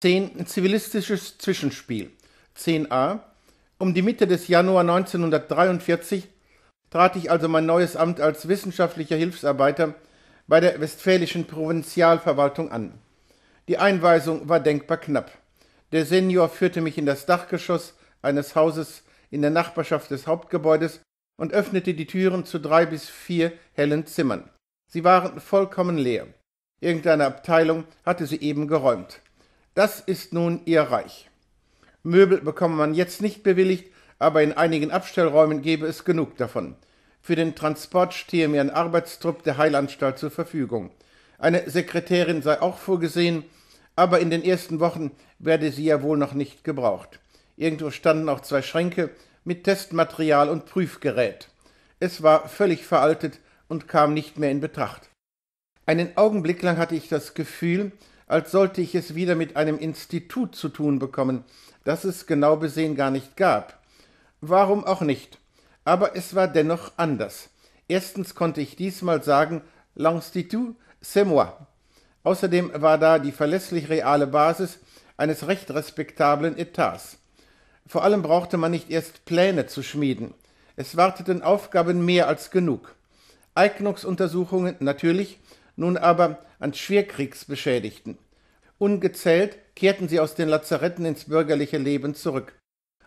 10. Zivilistisches Zwischenspiel. 10a. Um die Mitte des Januar 1943 trat ich also mein neues Amt als wissenschaftlicher Hilfsarbeiter bei der westfälischen Provinzialverwaltung an. Die Einweisung war denkbar knapp. Der Senior führte mich in das Dachgeschoss eines Hauses in der Nachbarschaft des Hauptgebäudes und öffnete die Türen zu drei bis vier hellen Zimmern. Sie waren vollkommen leer. Irgendeine Abteilung hatte sie eben geräumt. Das ist nun ihr Reich. Möbel bekomme man jetzt nicht bewilligt, aber in einigen Abstellräumen gäbe es genug davon. Für den Transport stehe mir ein Arbeitstrupp der Heilanstalt zur Verfügung. Eine Sekretärin sei auch vorgesehen, aber in den ersten Wochen werde sie ja wohl noch nicht gebraucht. Irgendwo standen auch zwei Schränke mit Testmaterial und Prüfgerät. Es war völlig veraltet und kam nicht mehr in Betracht. Einen Augenblick lang hatte ich das Gefühl, als sollte ich es wieder mit einem Institut zu tun bekommen, das es genau besehen gar nicht gab. Warum auch nicht? Aber es war dennoch anders. Erstens konnte ich diesmal sagen, L'Institut, c'est moi. Außerdem war da die verlässlich reale Basis eines recht respektablen Etats. Vor allem brauchte man nicht erst Pläne zu schmieden. Es warteten Aufgaben mehr als genug. Eignungsuntersuchungen natürlich, nun aber an Schwerkriegsbeschädigten. Ungezählt kehrten sie aus den Lazaretten ins bürgerliche Leben zurück,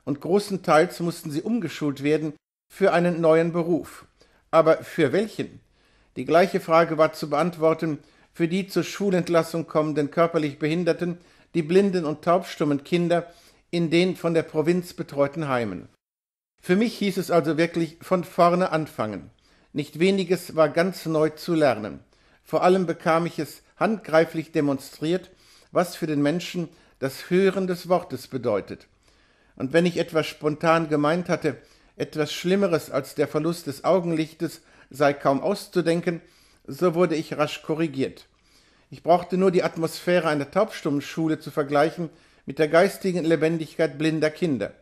und großenteils mussten sie umgeschult werden für einen neuen Beruf. Aber für welchen? Die gleiche Frage war zu beantworten für die zur Schulentlassung kommenden körperlich Behinderten, die blinden und taubstummen Kinder in den von der Provinz betreuten Heimen. Für mich hieß es also wirklich von vorne anfangen. Nicht weniges war ganz neu zu lernen. Vor allem bekam ich es handgreiflich demonstriert, was für den Menschen das Hören des Wortes bedeutet. Und wenn ich etwas spontan gemeint hatte, etwas Schlimmeres als der Verlust des Augenlichtes sei kaum auszudenken, so wurde ich rasch korrigiert. Ich brauchte nur die Atmosphäre einer Taubstummenschule zu vergleichen mit der geistigen Lebendigkeit blinder Kinder.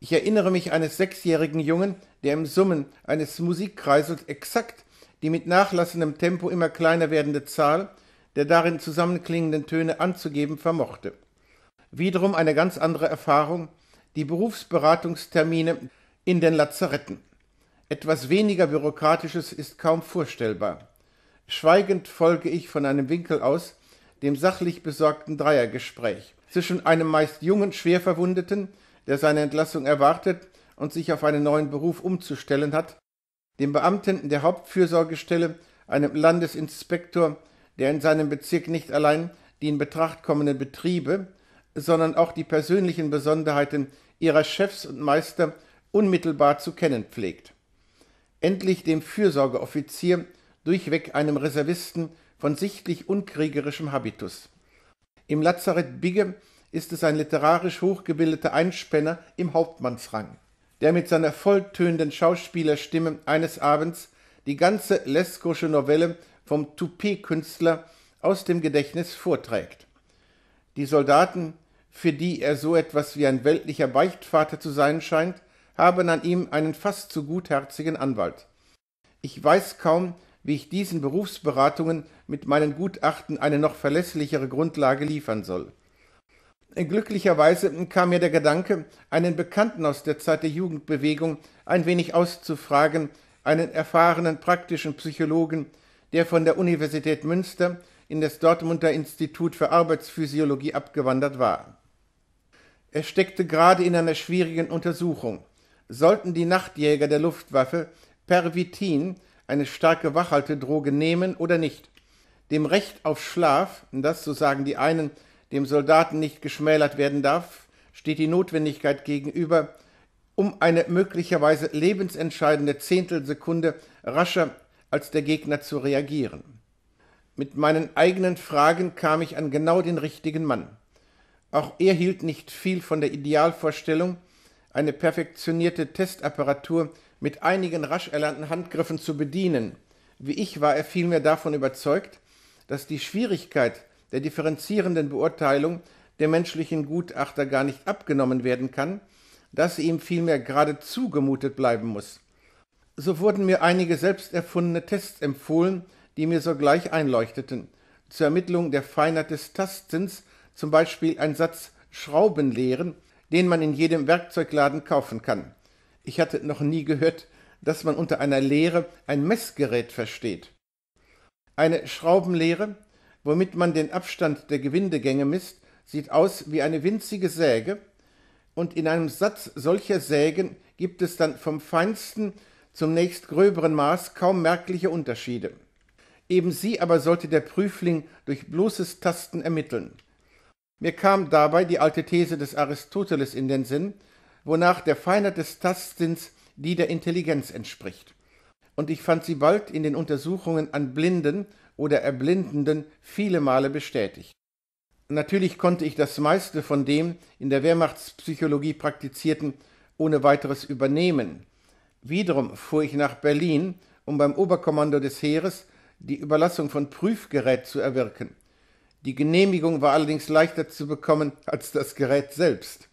Ich erinnere mich eines sechsjährigen Jungen, der im Summen eines Musikkreisels exakt die mit nachlassendem Tempo immer kleiner werdende Zahl der darin zusammenklingenden Töne anzugeben vermochte. Wiederum eine ganz andere Erfahrung, die Berufsberatungstermine in den Lazaretten. Etwas weniger Bürokratisches ist kaum vorstellbar. Schweigend folge ich von einem Winkel aus dem sachlich besorgten Dreiergespräch zwischen einem meist jungen Schwerverwundeten, der seine Entlassung erwartet und sich auf einen neuen Beruf umzustellen hat, dem Beamten der Hauptfürsorgestelle, einem Landesinspektor, der in seinem Bezirk nicht allein die in Betracht kommenden Betriebe, sondern auch die persönlichen Besonderheiten ihrer Chefs und Meister unmittelbar zu kennen pflegt. Endlich dem Fürsorgeoffizier, durchweg einem Reservisten von sichtlich unkriegerischem Habitus. Im Lazarett Bigge ist es ein literarisch hochgebildeter Einspänner im Hauptmannsrang der mit seiner volltönenden Schauspielerstimme eines Abends die ganze Leskosche Novelle vom Toupet-Künstler aus dem Gedächtnis vorträgt. Die Soldaten, für die er so etwas wie ein weltlicher Beichtvater zu sein scheint, haben an ihm einen fast zu gutherzigen Anwalt. Ich weiß kaum, wie ich diesen Berufsberatungen mit meinen Gutachten eine noch verlässlichere Grundlage liefern soll. Äh, glücklicherweise kam mir der Gedanke, einen Bekannten aus der Zeit der Jugendbewegung ein wenig auszufragen, einen erfahrenen praktischen Psychologen, der von der Universität Münster in das Dortmunder Institut für Arbeitsphysiologie abgewandert war. Er steckte gerade in einer schwierigen Untersuchung. Sollten die Nachtjäger der Luftwaffe Pervitin, eine starke Wachhaltedroge, nehmen oder nicht? Dem Recht auf Schlaf, das, so sagen die einen, dem Soldaten nicht geschmälert werden darf, steht die Notwendigkeit gegenüber, um eine möglicherweise lebensentscheidende Zehntelsekunde rascher als der Gegner zu reagieren. Mit meinen eigenen Fragen kam ich an genau den richtigen Mann. Auch er hielt nicht viel von der Idealvorstellung, eine perfektionierte Testapparatur mit einigen rasch erlernten Handgriffen zu bedienen. Wie ich war er vielmehr davon überzeugt, dass die Schwierigkeit, der differenzierenden Beurteilung der menschlichen Gutachter gar nicht abgenommen werden kann, dass sie ihm vielmehr gerade zugemutet bleiben muss. So wurden mir einige selbst erfundene Tests empfohlen, die mir sogleich einleuchteten. Zur Ermittlung der Feinheit des Tastens zum Beispiel ein Satz Schraubenlehren, den man in jedem Werkzeugladen kaufen kann. Ich hatte noch nie gehört, dass man unter einer Lehre ein Messgerät versteht. Eine Schraubenlehre womit man den Abstand der Gewindegänge misst, sieht aus wie eine winzige Säge, und in einem Satz solcher Sägen gibt es dann vom feinsten zum nächst gröberen Maß kaum merkliche Unterschiede. Eben sie aber sollte der Prüfling durch bloßes Tasten ermitteln. Mir kam dabei die alte These des Aristoteles in den Sinn, wonach der Feinheit des Tastsinns die der Intelligenz entspricht. Und ich fand sie bald in den Untersuchungen an Blinden oder Erblindenden viele Male bestätigt. Natürlich konnte ich das meiste von dem in der Wehrmachtspsychologie praktizierten ohne weiteres übernehmen. Wiederum fuhr ich nach Berlin, um beim Oberkommando des Heeres die Überlassung von Prüfgerät zu erwirken. Die Genehmigung war allerdings leichter zu bekommen als das Gerät selbst.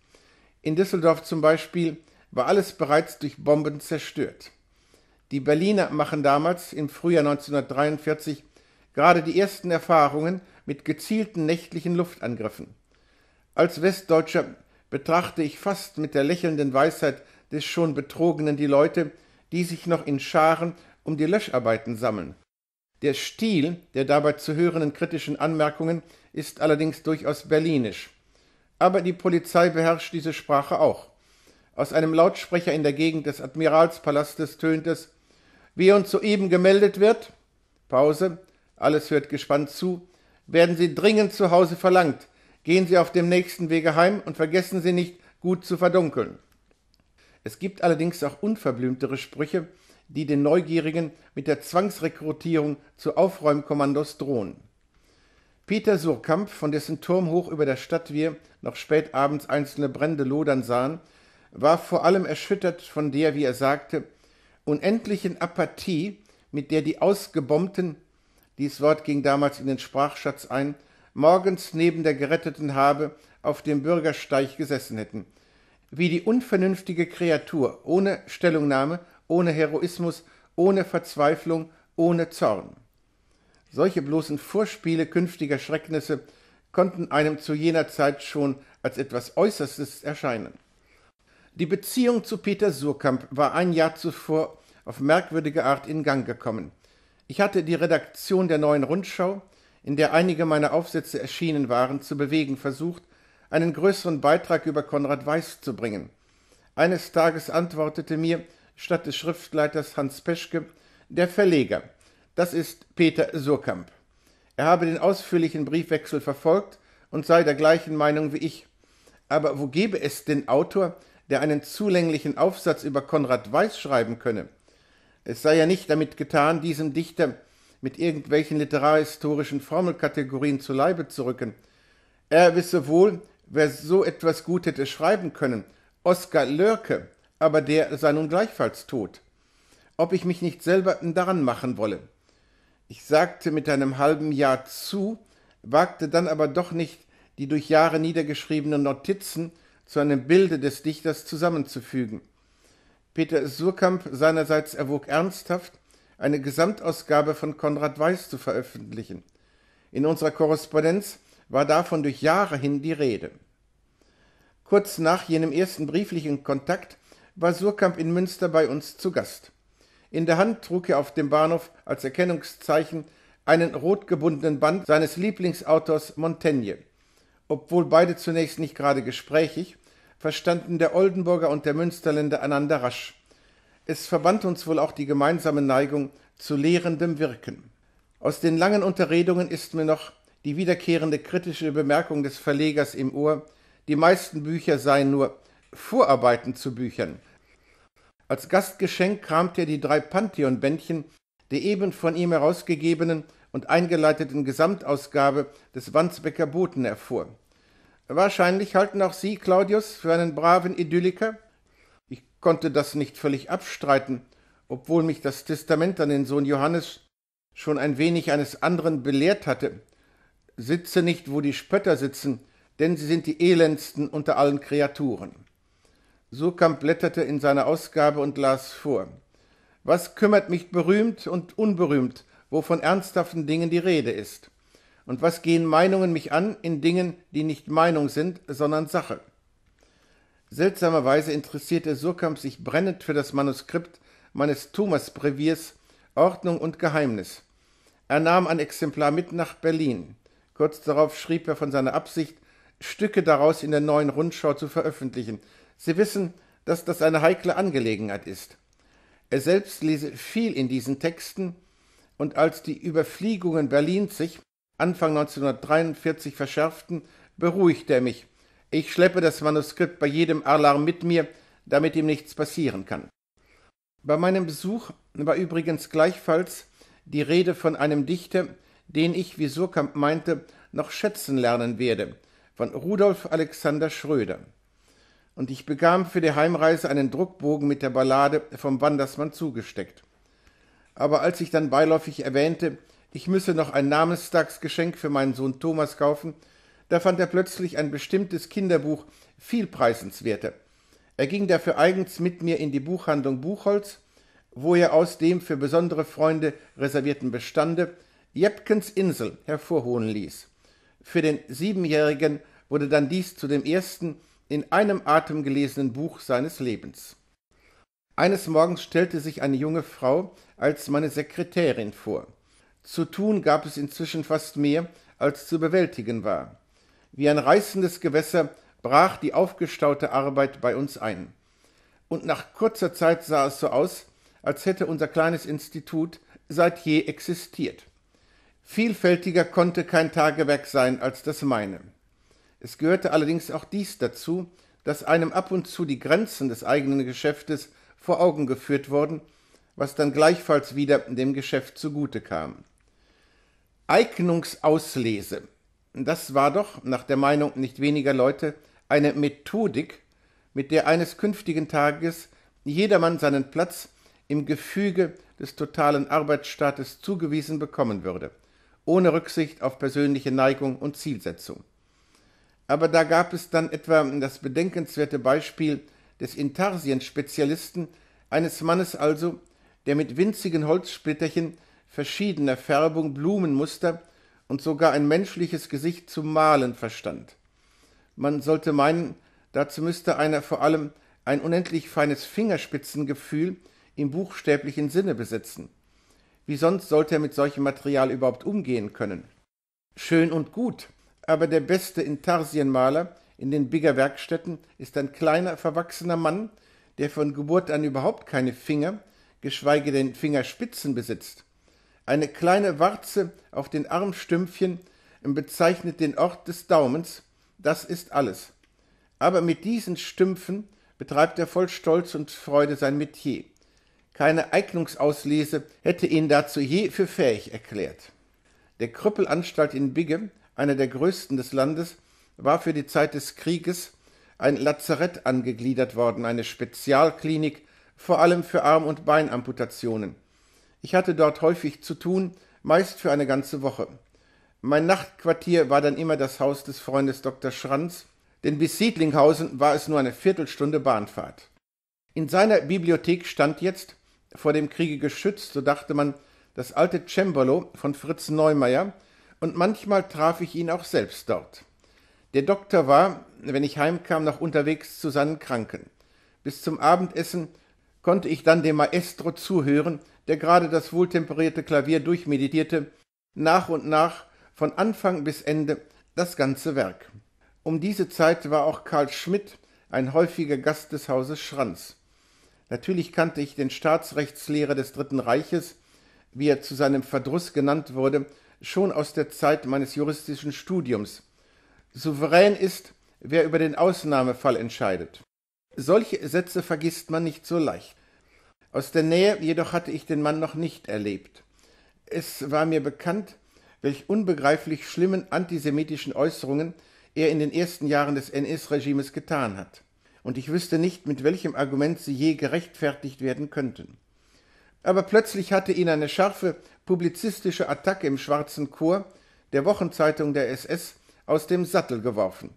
In Düsseldorf zum Beispiel war alles bereits durch Bomben zerstört. Die Berliner machen damals im Frühjahr 1943 gerade die ersten Erfahrungen mit gezielten nächtlichen Luftangriffen. Als Westdeutscher betrachte ich fast mit der lächelnden Weisheit des schon Betrogenen die Leute, die sich noch in Scharen um die Löscharbeiten sammeln. Der Stil der dabei zu hörenden kritischen Anmerkungen ist allerdings durchaus berlinisch. Aber die Polizei beherrscht diese Sprache auch. Aus einem Lautsprecher in der Gegend des Admiralspalastes tönt es: Wie uns soeben gemeldet wird, Pause, alles hört gespannt zu, werden Sie dringend zu Hause verlangt. Gehen Sie auf dem nächsten Wege heim und vergessen Sie nicht, gut zu verdunkeln. Es gibt allerdings auch unverblümtere Sprüche, die den Neugierigen mit der Zwangsrekrutierung zu Aufräumkommandos drohen. Peter Surkamp, von dessen Turm hoch über der Stadt wir noch spät abends einzelne Brände lodern sahen, war vor allem erschüttert von der, wie er sagte, unendlichen Apathie, mit der die Ausgebombten dies Wort ging damals in den Sprachschatz ein, morgens neben der geretteten Habe auf dem Bürgersteig gesessen hätten. Wie die unvernünftige Kreatur, ohne Stellungnahme, ohne Heroismus, ohne Verzweiflung, ohne Zorn. Solche bloßen Vorspiele künftiger Schrecknisse konnten einem zu jener Zeit schon als etwas Äußerstes erscheinen. Die Beziehung zu Peter Surkamp war ein Jahr zuvor auf merkwürdige Art in Gang gekommen. Ich hatte die Redaktion der Neuen Rundschau, in der einige meiner Aufsätze erschienen waren, zu bewegen versucht, einen größeren Beitrag über Konrad Weiß zu bringen. Eines Tages antwortete mir statt des Schriftleiters Hans Peschke der Verleger. Das ist Peter Surkamp. Er habe den ausführlichen Briefwechsel verfolgt und sei der gleichen Meinung wie ich. Aber wo gäbe es den Autor, der einen zulänglichen Aufsatz über Konrad Weiß schreiben könne? Es sei ja nicht damit getan, diesem Dichter mit irgendwelchen literarhistorischen Formelkategorien zu Leibe zu rücken. Er wisse wohl, wer so etwas gut hätte schreiben können, Oskar Lörke, aber der sei nun gleichfalls tot. Ob ich mich nicht selber daran machen wolle. Ich sagte mit einem halben Jahr zu, wagte dann aber doch nicht, die durch Jahre niedergeschriebenen Notizen zu einem Bilde des Dichters zusammenzufügen. Peter Surkamp seinerseits erwog ernsthaft, eine Gesamtausgabe von Konrad Weiß zu veröffentlichen. In unserer Korrespondenz war davon durch Jahre hin die Rede. Kurz nach jenem ersten brieflichen Kontakt war Surkamp in Münster bei uns zu Gast. In der Hand trug er auf dem Bahnhof als Erkennungszeichen einen rot gebundenen Band seines Lieblingsautors Montaigne. Obwohl beide zunächst nicht gerade gesprächig, verstanden der Oldenburger und der Münsterländer einander rasch. Es verband uns wohl auch die gemeinsame Neigung zu lehrendem Wirken. Aus den langen Unterredungen ist mir noch die wiederkehrende kritische Bemerkung des Verlegers im Ohr, die meisten Bücher seien nur Vorarbeiten zu Büchern. Als Gastgeschenk kramt er die drei Pantheon-Bändchen der eben von ihm herausgegebenen und eingeleiteten Gesamtausgabe des Wandsbecker Boten hervor. Wahrscheinlich halten auch Sie, Claudius, für einen braven Idylliker? Ich konnte das nicht völlig abstreiten, obwohl mich das Testament an den Sohn Johannes schon ein wenig eines anderen belehrt hatte. Sitze nicht, wo die Spötter sitzen, denn sie sind die elendsten unter allen Kreaturen. Surkamp blätterte in seine Ausgabe und las vor. Was kümmert mich berühmt und unberühmt, wo von ernsthaften Dingen die Rede ist? Und was gehen Meinungen mich an in Dingen, die nicht Meinung sind, sondern Sache? Seltsamerweise interessierte Surkamp sich brennend für das Manuskript meines Thomas-Breviers Ordnung und Geheimnis. Er nahm ein Exemplar mit nach Berlin. Kurz darauf schrieb er von seiner Absicht, Stücke daraus in der neuen Rundschau zu veröffentlichen. Sie wissen, dass das eine heikle Angelegenheit ist. Er selbst lese viel in diesen Texten, und als die Überfliegungen Berlins sich, Anfang 1943 verschärften, beruhigte er mich. Ich schleppe das Manuskript bei jedem Alarm mit mir, damit ihm nichts passieren kann. Bei meinem Besuch war übrigens gleichfalls die Rede von einem Dichter, den ich, wie Surkamp meinte, noch schätzen lernen werde, von Rudolf Alexander Schröder. Und ich bekam für die Heimreise einen Druckbogen mit der Ballade vom Wandersmann zugesteckt. Aber als ich dann beiläufig erwähnte, ich müsse noch ein Namenstagsgeschenk für meinen Sohn Thomas kaufen, da fand er plötzlich ein bestimmtes Kinderbuch viel preisenswerter. Er ging dafür eigens mit mir in die Buchhandlung Buchholz, wo er aus dem für besondere Freunde reservierten Bestande Jepkens Insel hervorholen ließ. Für den Siebenjährigen wurde dann dies zu dem ersten in einem Atem gelesenen Buch seines Lebens. Eines Morgens stellte sich eine junge Frau als meine Sekretärin vor. Zu tun gab es inzwischen fast mehr, als zu bewältigen war. Wie ein reißendes Gewässer brach die aufgestaute Arbeit bei uns ein. Und nach kurzer Zeit sah es so aus, als hätte unser kleines Institut seit je existiert. Vielfältiger konnte kein Tagewerk sein als das meine. Es gehörte allerdings auch dies dazu, dass einem ab und zu die Grenzen des eigenen Geschäftes vor Augen geführt wurden, was dann gleichfalls wieder dem Geschäft zugute kam. Eignungsauslese. Das war doch, nach der Meinung nicht weniger Leute, eine Methodik, mit der eines künftigen Tages jedermann seinen Platz im Gefüge des totalen Arbeitsstaates zugewiesen bekommen würde, ohne Rücksicht auf persönliche Neigung und Zielsetzung. Aber da gab es dann etwa das bedenkenswerte Beispiel des Intarsienspezialisten, eines Mannes also, der mit winzigen Holzsplitterchen verschiedener Färbung, Blumenmuster und sogar ein menschliches Gesicht zu malen verstand. Man sollte meinen, dazu müsste einer vor allem ein unendlich feines Fingerspitzengefühl im buchstäblichen Sinne besitzen. Wie sonst sollte er mit solchem Material überhaupt umgehen können? Schön und gut, aber der beste Intarsienmaler in den Bigger Werkstätten ist ein kleiner, verwachsener Mann, der von Geburt an überhaupt keine Finger, geschweige denn Fingerspitzen besitzt. Eine kleine Warze auf den Armstümpfchen bezeichnet den Ort des Daumens, das ist alles. Aber mit diesen Stümpfen betreibt er voll Stolz und Freude sein Metier. Keine Eignungsauslese hätte ihn dazu je für fähig erklärt. Der Krüppelanstalt in Bigge, einer der größten des Landes, war für die Zeit des Krieges ein Lazarett angegliedert worden, eine Spezialklinik, vor allem für Arm- und Beinamputationen – ich hatte dort häufig zu tun, meist für eine ganze Woche. Mein Nachtquartier war dann immer das Haus des Freundes Dr. Schranz, denn bis Siedlinghausen war es nur eine Viertelstunde Bahnfahrt. In seiner Bibliothek stand jetzt, vor dem Kriege geschützt, so dachte man, das alte Cembalo von Fritz Neumeier, und manchmal traf ich ihn auch selbst dort. Der Doktor war, wenn ich heimkam, noch unterwegs zu seinen Kranken. Bis zum Abendessen konnte ich dann dem Maestro zuhören, der gerade das wohltemperierte Klavier durchmeditierte, nach und nach von Anfang bis Ende das ganze Werk. Um diese Zeit war auch Karl Schmidt ein häufiger Gast des Hauses Schranz. Natürlich kannte ich den Staatsrechtslehrer des Dritten Reiches, wie er zu seinem Verdruss genannt wurde, schon aus der Zeit meines juristischen Studiums. Souverän ist, wer über den Ausnahmefall entscheidet. Solche Sätze vergisst man nicht so leicht. Aus der Nähe jedoch hatte ich den Mann noch nicht erlebt. Es war mir bekannt, welch unbegreiflich schlimmen antisemitischen Äußerungen er in den ersten Jahren des NS-Regimes getan hat, und ich wüsste nicht, mit welchem Argument sie je gerechtfertigt werden könnten. Aber plötzlich hatte ihn eine scharfe, publizistische Attacke im Schwarzen Chor, der Wochenzeitung der SS, aus dem Sattel geworfen.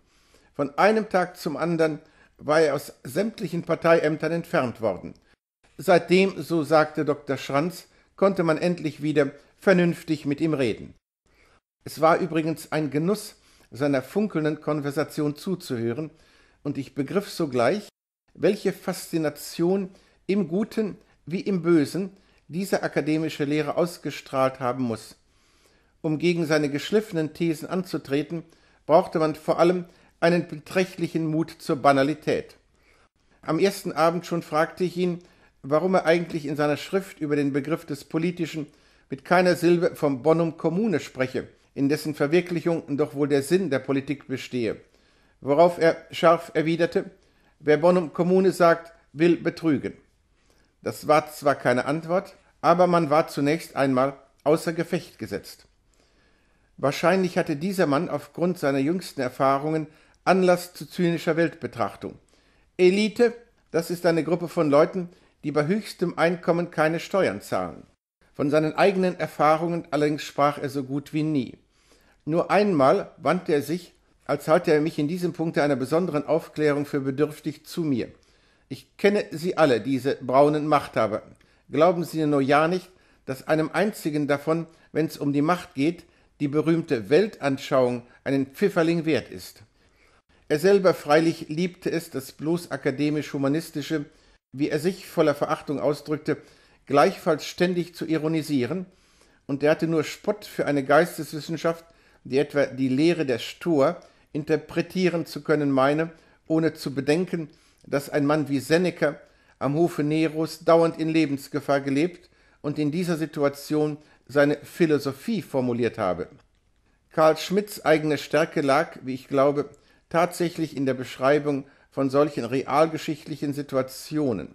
Von einem Tag zum anderen war er aus sämtlichen Parteiämtern entfernt worden – Seitdem, so sagte Dr. Schranz, konnte man endlich wieder vernünftig mit ihm reden. Es war übrigens ein Genuss, seiner funkelnden Konversation zuzuhören, und ich begriff sogleich, welche Faszination im Guten wie im Bösen dieser akademische Lehrer ausgestrahlt haben muss. Um gegen seine geschliffenen Thesen anzutreten, brauchte man vor allem einen beträchtlichen Mut zur Banalität. Am ersten Abend schon fragte ich ihn, warum er eigentlich in seiner Schrift über den Begriff des Politischen mit keiner Silbe vom Bonum Commune spreche, in dessen Verwirklichung doch wohl der Sinn der Politik bestehe, worauf er scharf erwiderte, wer Bonum Commune sagt, will betrügen. Das war zwar keine Antwort, aber man war zunächst einmal außer Gefecht gesetzt. Wahrscheinlich hatte dieser Mann aufgrund seiner jüngsten Erfahrungen Anlass zu zynischer Weltbetrachtung. Elite, das ist eine Gruppe von Leuten, die bei höchstem Einkommen keine Steuern zahlen. Von seinen eigenen Erfahrungen allerdings sprach er so gut wie nie. Nur einmal wandte er sich, als halte er mich in diesem Punkte einer besonderen Aufklärung für bedürftig, zu mir. Ich kenne sie alle, diese braunen Machthaber. Glauben Sie nur ja nicht, dass einem einzigen davon, wenn es um die Macht geht, die berühmte Weltanschauung einen Pfifferling wert ist. Er selber freilich liebte es, das bloß akademisch-humanistische, wie er sich voller Verachtung ausdrückte, gleichfalls ständig zu ironisieren, und er hatte nur Spott für eine Geisteswissenschaft, die etwa die Lehre der Stoa interpretieren zu können meine, ohne zu bedenken, dass ein Mann wie Seneca am Hofe Neros dauernd in Lebensgefahr gelebt und in dieser Situation seine Philosophie formuliert habe. Karl Schmidts eigene Stärke lag, wie ich glaube, tatsächlich in der Beschreibung von solchen realgeschichtlichen Situationen.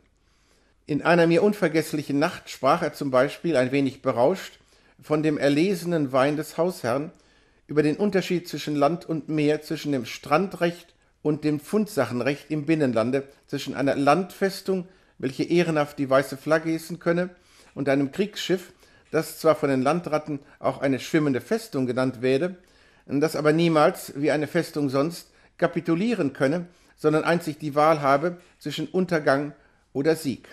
In einer mir unvergesslichen Nacht sprach er zum Beispiel, ein wenig berauscht, von dem erlesenen Wein des Hausherrn, über den Unterschied zwischen Land und Meer, zwischen dem Strandrecht und dem Fundsachenrecht im Binnenlande, zwischen einer Landfestung, welche ehrenhaft die weiße Flagge hissen könne, und einem Kriegsschiff, das zwar von den Landratten auch eine schwimmende Festung genannt werde, das aber niemals, wie eine Festung sonst, kapitulieren könne, sondern einzig die Wahl habe zwischen Untergang oder Sieg.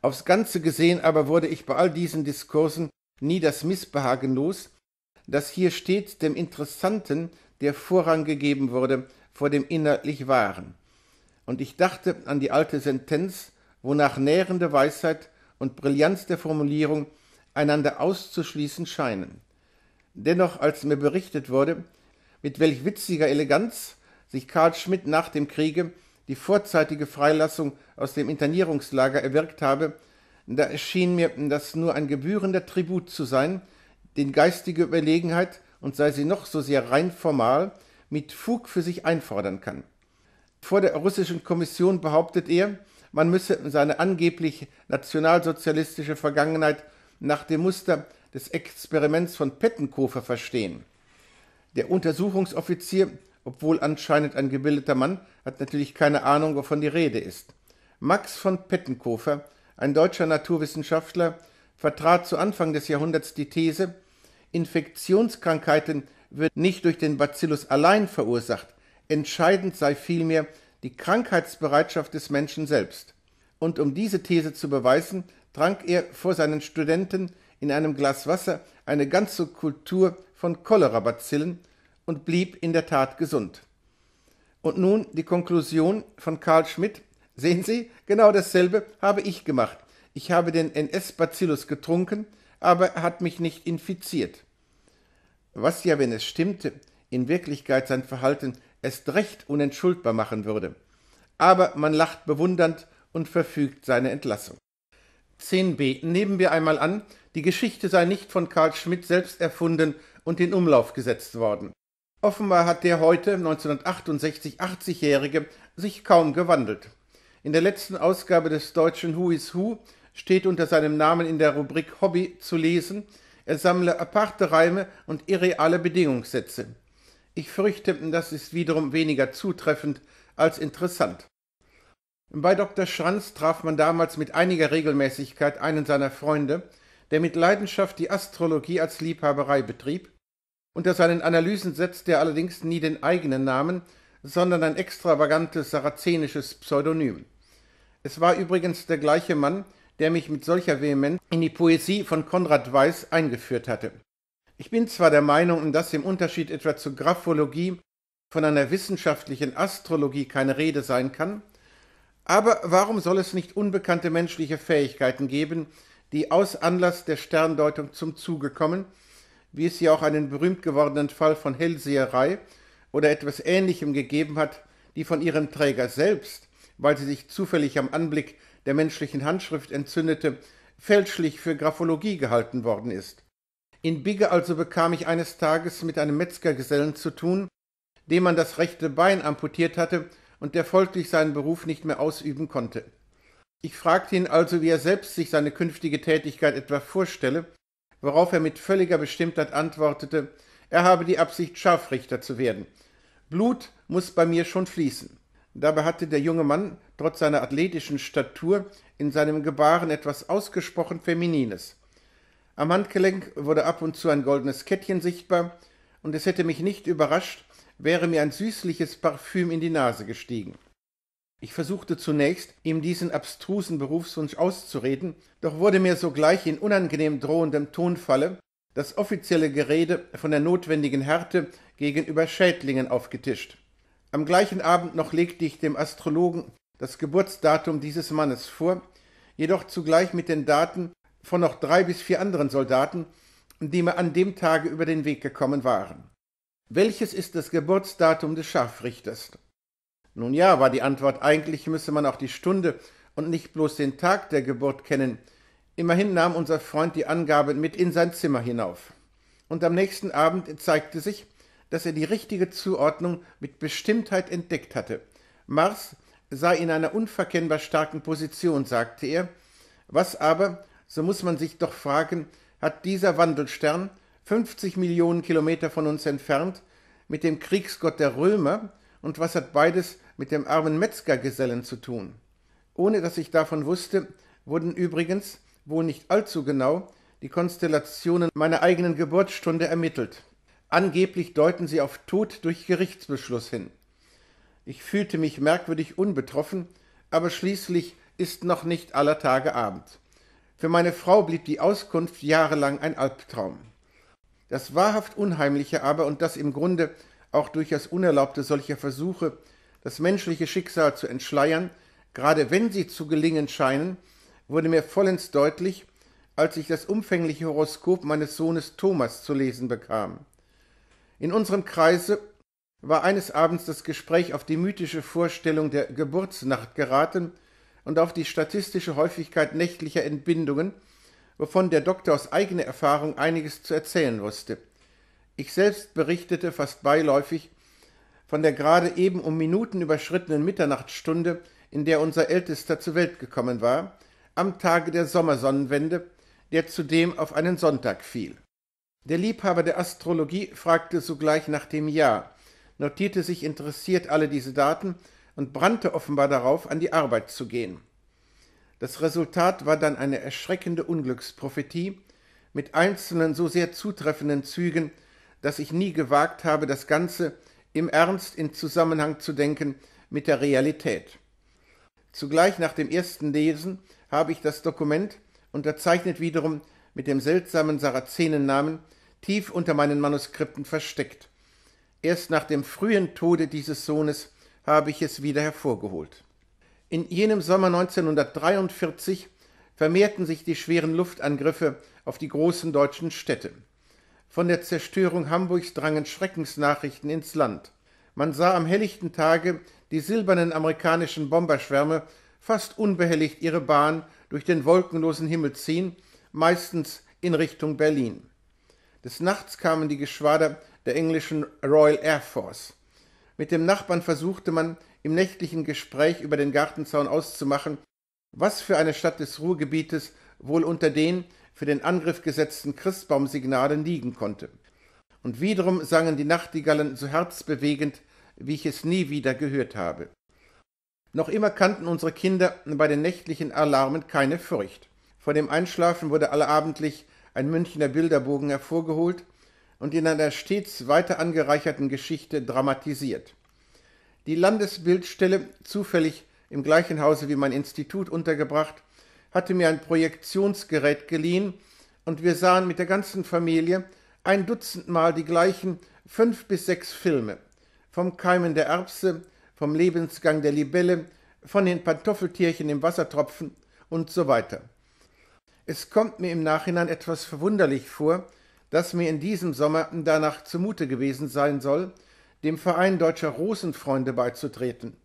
Aufs Ganze gesehen aber wurde ich bei all diesen Diskursen nie das Missbehagen los, dass hier stets dem Interessanten der Vorrang gegeben wurde vor dem inhaltlich Wahren. Und ich dachte an die alte Sentenz, wonach nährende Weisheit und Brillanz der Formulierung einander auszuschließen scheinen. Dennoch, als mir berichtet wurde, mit welch witziger Eleganz sich Karl Schmidt nach dem Kriege die vorzeitige Freilassung aus dem Internierungslager erwirkt habe, da erschien mir das nur ein gebührender Tribut zu sein, den geistige Überlegenheit, und sei sie noch so sehr rein formal, mit Fug für sich einfordern kann. Vor der russischen Kommission behauptet er, man müsse seine angeblich nationalsozialistische Vergangenheit nach dem Muster des Experiments von Pettenkofer verstehen. Der Untersuchungsoffizier obwohl anscheinend ein gebildeter Mann, hat natürlich keine Ahnung, wovon die Rede ist. Max von Pettenkofer, ein deutscher Naturwissenschaftler, vertrat zu Anfang des Jahrhunderts die These, Infektionskrankheiten wird nicht durch den Bacillus allein verursacht, entscheidend sei vielmehr die Krankheitsbereitschaft des Menschen selbst. Und um diese These zu beweisen, trank er vor seinen Studenten in einem Glas Wasser eine ganze Kultur von cholera Cholerabazillen, und blieb in der Tat gesund. Und nun die Konklusion von Karl Schmidt. Sehen Sie, genau dasselbe habe ich gemacht. Ich habe den NS-Bacillus getrunken, aber er hat mich nicht infiziert. Was ja, wenn es stimmte, in Wirklichkeit sein Verhalten erst recht unentschuldbar machen würde. Aber man lacht bewundernd und verfügt seine Entlassung. 10b. Nehmen wir einmal an, die Geschichte sei nicht von Karl Schmidt selbst erfunden und in Umlauf gesetzt worden. Offenbar hat der heute 1968 80-Jährige sich kaum gewandelt. In der letzten Ausgabe des deutschen Who is Who steht unter seinem Namen in der Rubrik Hobby zu lesen, er sammle aparte Reime und irreale Bedingungssätze. Ich fürchte, das ist wiederum weniger zutreffend als interessant. Bei Dr. Schranz traf man damals mit einiger Regelmäßigkeit einen seiner Freunde, der mit Leidenschaft die Astrologie als Liebhaberei betrieb unter seinen Analysen setzt er allerdings nie den eigenen Namen, sondern ein extravagantes sarazenisches Pseudonym. Es war übrigens der gleiche Mann, der mich mit solcher Vehemenz in die Poesie von Konrad Weiß eingeführt hatte. Ich bin zwar der Meinung, dass im Unterschied etwa zur Graphologie von einer wissenschaftlichen Astrologie keine Rede sein kann, aber warum soll es nicht unbekannte menschliche Fähigkeiten geben, die aus Anlass der Sterndeutung zum Zuge kommen wie es ja auch einen berühmt gewordenen Fall von Hellseherei oder etwas Ähnlichem gegeben hat, die von ihrem Träger selbst, weil sie sich zufällig am Anblick der menschlichen Handschrift entzündete, fälschlich für Graphologie gehalten worden ist. In Bigge also bekam ich eines Tages mit einem Metzgergesellen zu tun, dem man das rechte Bein amputiert hatte und der folglich seinen Beruf nicht mehr ausüben konnte. Ich fragte ihn also, wie er selbst sich seine künftige Tätigkeit etwa vorstelle, worauf er mit völliger Bestimmtheit antwortete, er habe die Absicht, Scharfrichter zu werden. Blut muss bei mir schon fließen. Dabei hatte der junge Mann, trotz seiner athletischen Statur, in seinem Gebaren etwas ausgesprochen Feminines. Am Handgelenk wurde ab und zu ein goldenes Kettchen sichtbar, und es hätte mich nicht überrascht, wäre mir ein süßliches Parfüm in die Nase gestiegen. Ich versuchte zunächst, ihm diesen abstrusen Berufswunsch auszureden, doch wurde mir sogleich in unangenehm drohendem Tonfalle das offizielle Gerede von der notwendigen Härte gegenüber Schädlingen aufgetischt. Am gleichen Abend noch legte ich dem Astrologen das Geburtsdatum dieses Mannes vor, jedoch zugleich mit den Daten von noch drei bis vier anderen Soldaten, die mir an dem Tage über den Weg gekommen waren. Welches ist das Geburtsdatum des Scharfrichters? Nun ja, war die Antwort, eigentlich müsse man auch die Stunde und nicht bloß den Tag der Geburt kennen. Immerhin nahm unser Freund die Angabe mit in sein Zimmer hinauf. Und am nächsten Abend zeigte sich, dass er die richtige Zuordnung mit Bestimmtheit entdeckt hatte. Mars sei in einer unverkennbar starken Position, sagte er. Was aber, so muss man sich doch fragen, hat dieser Wandelstern, 50 Millionen Kilometer von uns entfernt, mit dem Kriegsgott der Römer, und was hat beides mit dem armen Metzgergesellen zu tun. Ohne dass ich davon wusste, wurden übrigens, wohl nicht allzu genau, die Konstellationen meiner eigenen Geburtsstunde ermittelt. Angeblich deuten sie auf Tod durch Gerichtsbeschluss hin. Ich fühlte mich merkwürdig unbetroffen, aber schließlich ist noch nicht aller Tage Abend. Für meine Frau blieb die Auskunft jahrelang ein Albtraum. Das wahrhaft Unheimliche aber und das im Grunde auch durch das Unerlaubte solcher Versuche das menschliche Schicksal zu entschleiern, gerade wenn sie zu gelingen scheinen, wurde mir vollends deutlich, als ich das umfängliche Horoskop meines Sohnes Thomas zu lesen bekam. In unserem Kreise war eines Abends das Gespräch auf die mythische Vorstellung der Geburtsnacht geraten und auf die statistische Häufigkeit nächtlicher Entbindungen, wovon der Doktor aus eigener Erfahrung einiges zu erzählen wusste. Ich selbst berichtete fast beiläufig, von der gerade eben um Minuten überschrittenen Mitternachtsstunde, in der unser Ältester zur Welt gekommen war, am Tage der Sommersonnenwende, der zudem auf einen Sonntag fiel. Der Liebhaber der Astrologie fragte sogleich nach dem Jahr, notierte sich interessiert alle diese Daten und brannte offenbar darauf, an die Arbeit zu gehen. Das Resultat war dann eine erschreckende Unglücksprophetie mit einzelnen so sehr zutreffenden Zügen, dass ich nie gewagt habe, das Ganze im Ernst in Zusammenhang zu denken mit der Realität. Zugleich nach dem ersten Lesen habe ich das Dokument, unterzeichnet wiederum mit dem seltsamen Sarazenennamen, tief unter meinen Manuskripten versteckt. Erst nach dem frühen Tode dieses Sohnes habe ich es wieder hervorgeholt. In jenem Sommer 1943 vermehrten sich die schweren Luftangriffe auf die großen deutschen Städte. Von der Zerstörung Hamburgs drangen Schreckensnachrichten ins Land. Man sah am helllichten Tage die silbernen amerikanischen Bomberschwärme fast unbehelligt ihre Bahn durch den wolkenlosen Himmel ziehen, meistens in Richtung Berlin. Des Nachts kamen die Geschwader der englischen Royal Air Force. Mit dem Nachbarn versuchte man, im nächtlichen Gespräch über den Gartenzaun auszumachen, was für eine Stadt des Ruhrgebietes wohl unter den für den Angriff gesetzten Christbaumsignalen liegen konnte. Und wiederum sangen die Nachtigallen so herzbewegend, wie ich es nie wieder gehört habe. Noch immer kannten unsere Kinder bei den nächtlichen Alarmen keine Furcht. Vor dem Einschlafen wurde allabendlich ein Münchner Bilderbogen hervorgeholt und in einer stets weiter angereicherten Geschichte dramatisiert. Die Landesbildstelle, zufällig im gleichen Hause wie mein Institut untergebracht, hatte mir ein Projektionsgerät geliehen und wir sahen mit der ganzen Familie ein Dutzend Mal die gleichen fünf bis sechs Filme. Vom Keimen der Erbse, vom Lebensgang der Libelle, von den Pantoffeltierchen im Wassertropfen und so weiter. Es kommt mir im Nachhinein etwas verwunderlich vor, dass mir in diesem Sommer danach zumute gewesen sein soll, dem Verein Deutscher Rosenfreunde beizutreten.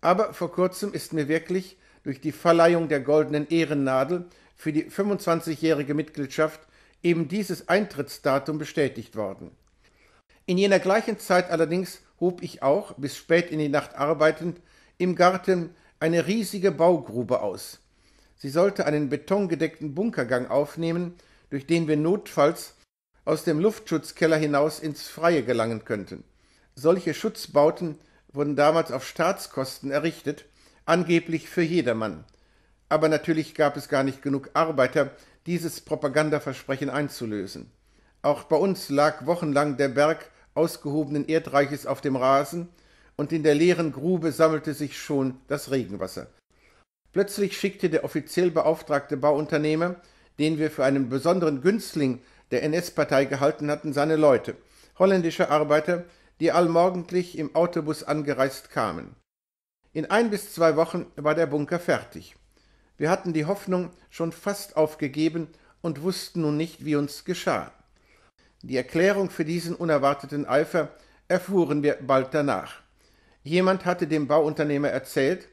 Aber vor kurzem ist mir wirklich durch die Verleihung der goldenen Ehrennadel für die 25-jährige Mitgliedschaft eben dieses Eintrittsdatum bestätigt worden. In jener gleichen Zeit allerdings hob ich auch, bis spät in die Nacht arbeitend, im Garten eine riesige Baugrube aus. Sie sollte einen betongedeckten Bunkergang aufnehmen, durch den wir notfalls aus dem Luftschutzkeller hinaus ins Freie gelangen könnten. Solche Schutzbauten wurden damals auf Staatskosten errichtet angeblich für jedermann. Aber natürlich gab es gar nicht genug Arbeiter, dieses Propagandaversprechen einzulösen. Auch bei uns lag wochenlang der Berg ausgehobenen Erdreiches auf dem Rasen, und in der leeren Grube sammelte sich schon das Regenwasser. Plötzlich schickte der offiziell beauftragte Bauunternehmer, den wir für einen besonderen Günstling der NS-Partei gehalten hatten, seine Leute, holländische Arbeiter, die allmorgendlich im Autobus angereist kamen. In ein bis zwei Wochen war der Bunker fertig. Wir hatten die Hoffnung schon fast aufgegeben und wussten nun nicht, wie uns geschah. Die Erklärung für diesen unerwarteten Eifer erfuhren wir bald danach. Jemand hatte dem Bauunternehmer erzählt,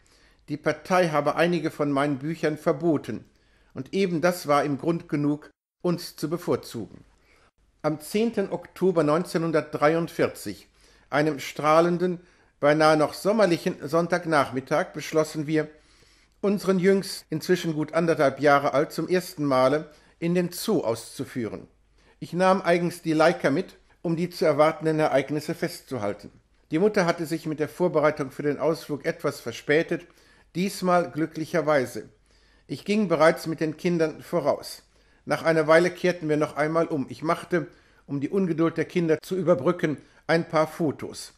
die Partei habe einige von meinen Büchern verboten, und eben das war ihm Grund genug, uns zu bevorzugen. Am 10. Oktober 1943, einem strahlenden, beinahe noch sommerlichen Sonntagnachmittag beschlossen wir, unseren jüngst inzwischen gut anderthalb Jahre alt zum ersten Male in den Zoo auszuführen. Ich nahm eigens die Leica mit, um die zu erwartenden Ereignisse festzuhalten. Die Mutter hatte sich mit der Vorbereitung für den Ausflug etwas verspätet, diesmal glücklicherweise. Ich ging bereits mit den Kindern voraus. Nach einer Weile kehrten wir noch einmal um. Ich machte, um die Ungeduld der Kinder zu überbrücken, ein paar Fotos.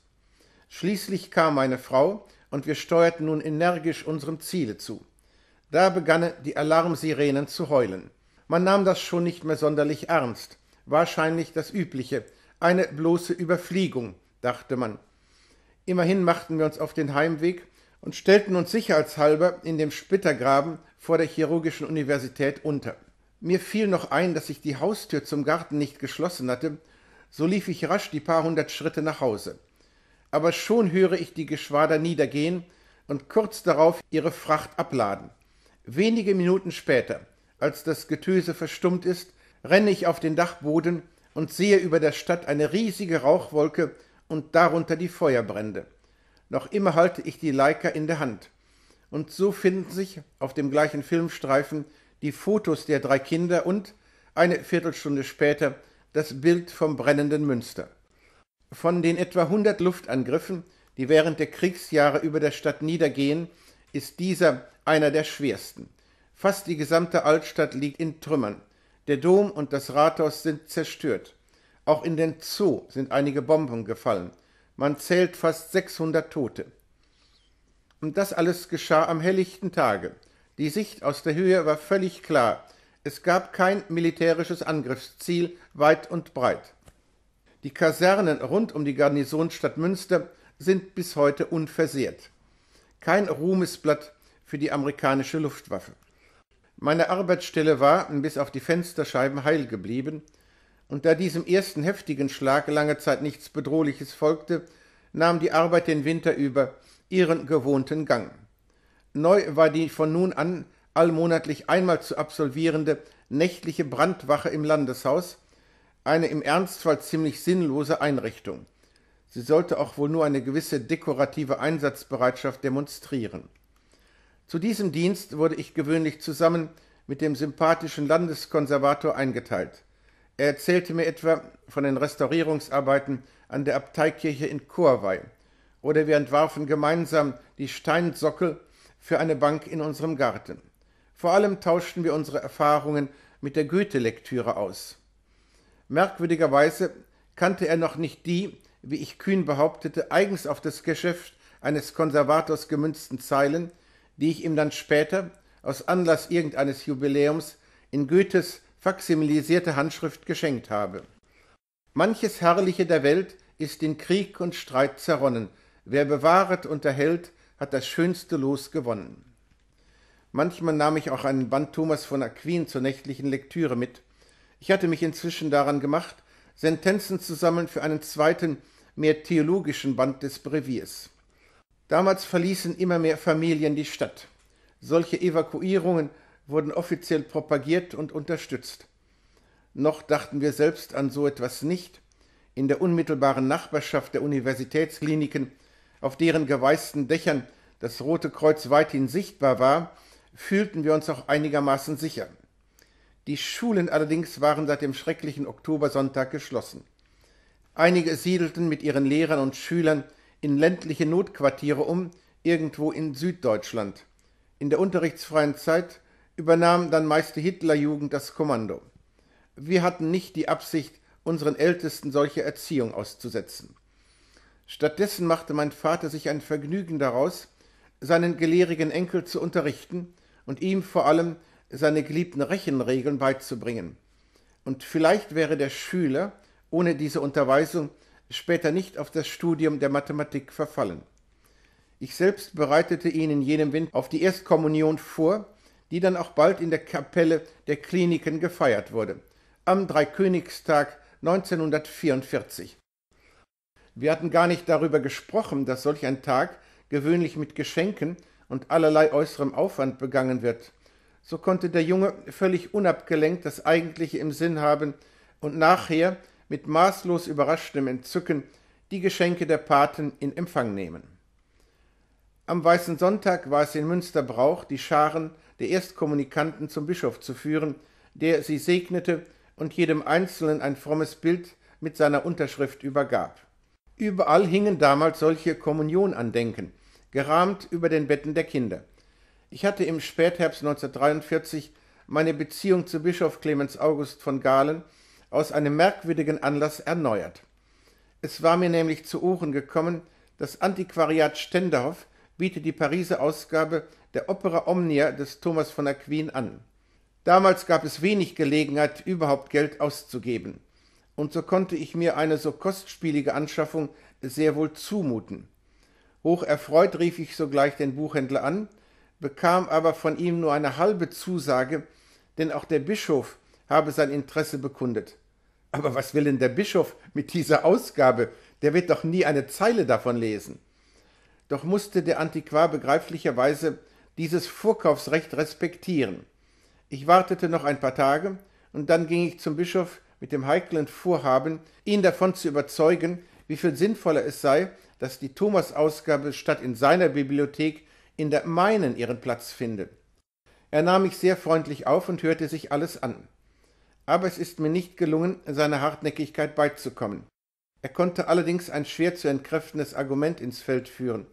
Schließlich kam meine Frau, und wir steuerten nun energisch unserem Ziele zu. Da begannen die Alarmsirenen zu heulen. Man nahm das schon nicht mehr sonderlich ernst. Wahrscheinlich das Übliche, eine bloße Überfliegung, dachte man. Immerhin machten wir uns auf den Heimweg und stellten uns sicherheitshalber in dem Splittergraben vor der Chirurgischen Universität unter. Mir fiel noch ein, dass ich die Haustür zum Garten nicht geschlossen hatte, so lief ich rasch die paar hundert Schritte nach Hause aber schon höre ich die Geschwader niedergehen und kurz darauf ihre Fracht abladen. Wenige Minuten später, als das Getöse verstummt ist, renne ich auf den Dachboden und sehe über der Stadt eine riesige Rauchwolke und darunter die Feuerbrände. Noch immer halte ich die Leica in der Hand. Und so finden sich auf dem gleichen Filmstreifen die Fotos der drei Kinder und, eine Viertelstunde später, das Bild vom brennenden Münster. Von den etwa 100 Luftangriffen, die während der Kriegsjahre über der Stadt niedergehen, ist dieser einer der schwersten. Fast die gesamte Altstadt liegt in Trümmern. Der Dom und das Rathaus sind zerstört. Auch in den Zoo sind einige Bomben gefallen. Man zählt fast 600 Tote. Und das alles geschah am helllichten Tage. Die Sicht aus der Höhe war völlig klar. Es gab kein militärisches Angriffsziel weit und breit. Die Kasernen rund um die Garnisonsstadt Münster sind bis heute unversehrt. Kein Ruhmesblatt für die amerikanische Luftwaffe. Meine Arbeitsstelle war bis auf die Fensterscheiben heil geblieben, und da diesem ersten heftigen Schlag lange Zeit nichts Bedrohliches folgte, nahm die Arbeit den Winter über ihren gewohnten Gang. Neu war die von nun an allmonatlich einmal zu absolvierende nächtliche Brandwache im Landeshaus, eine im Ernstfall ziemlich sinnlose Einrichtung. Sie sollte auch wohl nur eine gewisse dekorative Einsatzbereitschaft demonstrieren. Zu diesem Dienst wurde ich gewöhnlich zusammen mit dem sympathischen Landeskonservator eingeteilt. Er erzählte mir etwa von den Restaurierungsarbeiten an der Abteikirche in Chorwey, oder wir entwarfen gemeinsam die Steinsockel für eine Bank in unserem Garten. Vor allem tauschten wir unsere Erfahrungen mit der Goethe-Lektüre aus. Merkwürdigerweise kannte er noch nicht die, wie ich kühn behauptete, eigens auf das Geschäft eines Konservators gemünzten Zeilen, die ich ihm dann später, aus Anlass irgendeines Jubiläums, in Goethes faximilisierte Handschrift geschenkt habe. Manches Herrliche der Welt ist in Krieg und Streit zerronnen, wer bewahret und erhält, hat das schönste Los gewonnen. Manchmal nahm ich auch einen Band Thomas von Aquin zur nächtlichen Lektüre mit, ich hatte mich inzwischen daran gemacht, Sentenzen zu sammeln für einen zweiten, mehr theologischen Band des Breviers. Damals verließen immer mehr Familien die Stadt. Solche Evakuierungen wurden offiziell propagiert und unterstützt. Noch dachten wir selbst an so etwas nicht. In der unmittelbaren Nachbarschaft der Universitätskliniken, auf deren geweißten Dächern das Rote Kreuz weithin sichtbar war, fühlten wir uns auch einigermaßen sicher. Die Schulen allerdings waren seit dem schrecklichen Oktobersonntag geschlossen. Einige siedelten mit ihren Lehrern und Schülern in ländliche Notquartiere um, irgendwo in Süddeutschland. In der unterrichtsfreien Zeit übernahm dann meist die Hitlerjugend das Kommando. Wir hatten nicht die Absicht, unseren Ältesten solche Erziehung auszusetzen. Stattdessen machte mein Vater sich ein Vergnügen daraus, seinen gelehrigen Enkel zu unterrichten und ihm vor allem seine geliebten Rechenregeln beizubringen. Und vielleicht wäre der Schüler ohne diese Unterweisung später nicht auf das Studium der Mathematik verfallen. Ich selbst bereitete ihn in jenem Winter auf die Erstkommunion vor, die dann auch bald in der Kapelle der Kliniken gefeiert wurde, am Dreikönigstag 1944. Wir hatten gar nicht darüber gesprochen, dass solch ein Tag gewöhnlich mit Geschenken und allerlei äußerem Aufwand begangen wird. So konnte der Junge völlig unabgelenkt das Eigentliche im Sinn haben und nachher mit maßlos überraschtem Entzücken die Geschenke der Paten in Empfang nehmen. Am Weißen Sonntag war es in Münster Brauch, die Scharen der Erstkommunikanten zum Bischof zu führen, der sie segnete und jedem Einzelnen ein frommes Bild mit seiner Unterschrift übergab. Überall hingen damals solche Kommunionandenken, gerahmt über den Betten der Kinder. Ich hatte im Spätherbst 1943 meine Beziehung zu Bischof Clemens August von Galen aus einem merkwürdigen Anlass erneuert. Es war mir nämlich zu Ohren gekommen, das Antiquariat Stenderhoff biete die Pariser Ausgabe der Opera Omnia des Thomas von Aquin an. Damals gab es wenig Gelegenheit, überhaupt Geld auszugeben, und so konnte ich mir eine so kostspielige Anschaffung sehr wohl zumuten. Hocherfreut rief ich sogleich den Buchhändler an, bekam aber von ihm nur eine halbe Zusage, denn auch der Bischof habe sein Interesse bekundet. Aber was will denn der Bischof mit dieser Ausgabe? Der wird doch nie eine Zeile davon lesen. Doch musste der Antiquar begreiflicherweise dieses Vorkaufsrecht respektieren. Ich wartete noch ein paar Tage und dann ging ich zum Bischof mit dem heiklen Vorhaben, ihn davon zu überzeugen, wie viel sinnvoller es sei, dass die Thomas-Ausgabe statt in seiner Bibliothek in der meinen ihren Platz finde. Er nahm mich sehr freundlich auf und hörte sich alles an. Aber es ist mir nicht gelungen, seiner Hartnäckigkeit beizukommen. Er konnte allerdings ein schwer zu entkräftendes Argument ins Feld führen.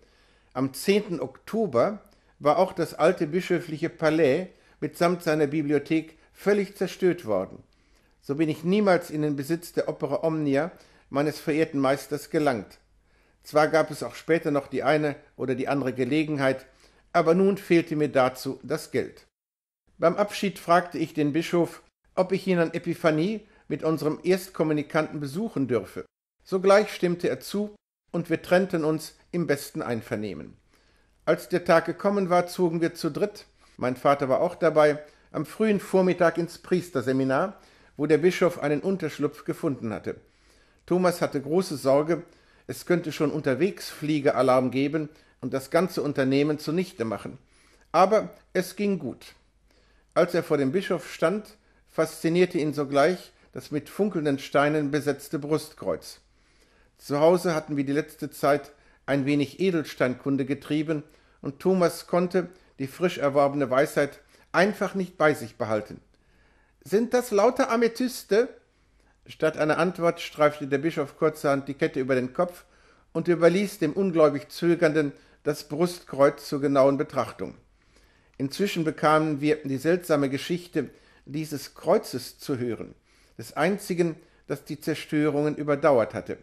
Am 10. Oktober war auch das alte bischöfliche Palais mitsamt seiner Bibliothek völlig zerstört worden. So bin ich niemals in den Besitz der Opera Omnia meines verehrten Meisters gelangt. Zwar gab es auch später noch die eine oder die andere Gelegenheit, aber nun fehlte mir dazu das Geld. Beim Abschied fragte ich den Bischof, ob ich ihn an Epiphanie mit unserem Erstkommunikanten besuchen dürfe. Sogleich stimmte er zu, und wir trennten uns im besten Einvernehmen. Als der Tag gekommen war, zogen wir zu dritt, mein Vater war auch dabei, am frühen Vormittag ins Priesterseminar, wo der Bischof einen Unterschlupf gefunden hatte. Thomas hatte große Sorge, es könnte schon unterwegs Fliegealarm geben und das ganze Unternehmen zunichte machen. Aber es ging gut. Als er vor dem Bischof stand, faszinierte ihn sogleich das mit funkelnden Steinen besetzte Brustkreuz. Zu Hause hatten wir die letzte Zeit ein wenig Edelsteinkunde getrieben und Thomas konnte die frisch erworbene Weisheit einfach nicht bei sich behalten. Sind das lauter Amethyste? Statt einer Antwort streifte der Bischof kurzerhand die Kette über den Kopf und überließ dem ungläubig Zögernden das Brustkreuz zur genauen Betrachtung. Inzwischen bekamen wir die seltsame Geschichte dieses Kreuzes zu hören, des einzigen, das die Zerstörungen überdauert hatte.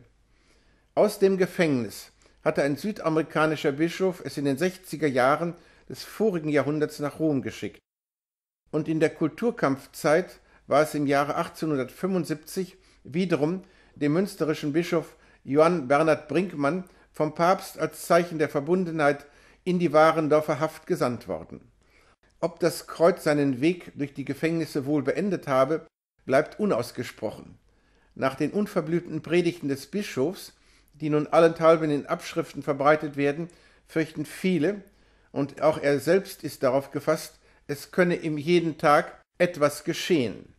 Aus dem Gefängnis hatte ein südamerikanischer Bischof es in den 60er Jahren des vorigen Jahrhunderts nach Rom geschickt. Und in der Kulturkampfzeit war es im Jahre 1875 wiederum dem münsterischen Bischof Johann Bernhard Brinkmann vom Papst als Zeichen der Verbundenheit in die Warendorfer Haft gesandt worden. Ob das Kreuz seinen Weg durch die Gefängnisse wohl beendet habe, bleibt unausgesprochen. Nach den unverblühten Predigten des Bischofs, die nun allenthalben in Abschriften verbreitet werden, fürchten viele, und auch er selbst ist darauf gefasst, es könne ihm jeden Tag etwas geschehen.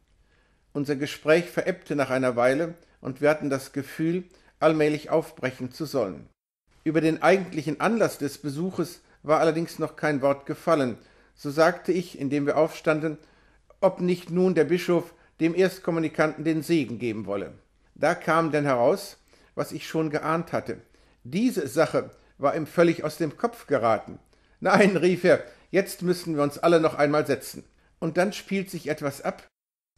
Unser Gespräch verebbte nach einer Weile und wir hatten das Gefühl, allmählich aufbrechen zu sollen. Über den eigentlichen Anlass des Besuches war allerdings noch kein Wort gefallen. So sagte ich, indem wir aufstanden, ob nicht nun der Bischof dem Erstkommunikanten den Segen geben wolle. Da kam denn heraus, was ich schon geahnt hatte. Diese Sache war ihm völlig aus dem Kopf geraten. Nein, rief er, jetzt müssen wir uns alle noch einmal setzen. Und dann spielt sich etwas ab,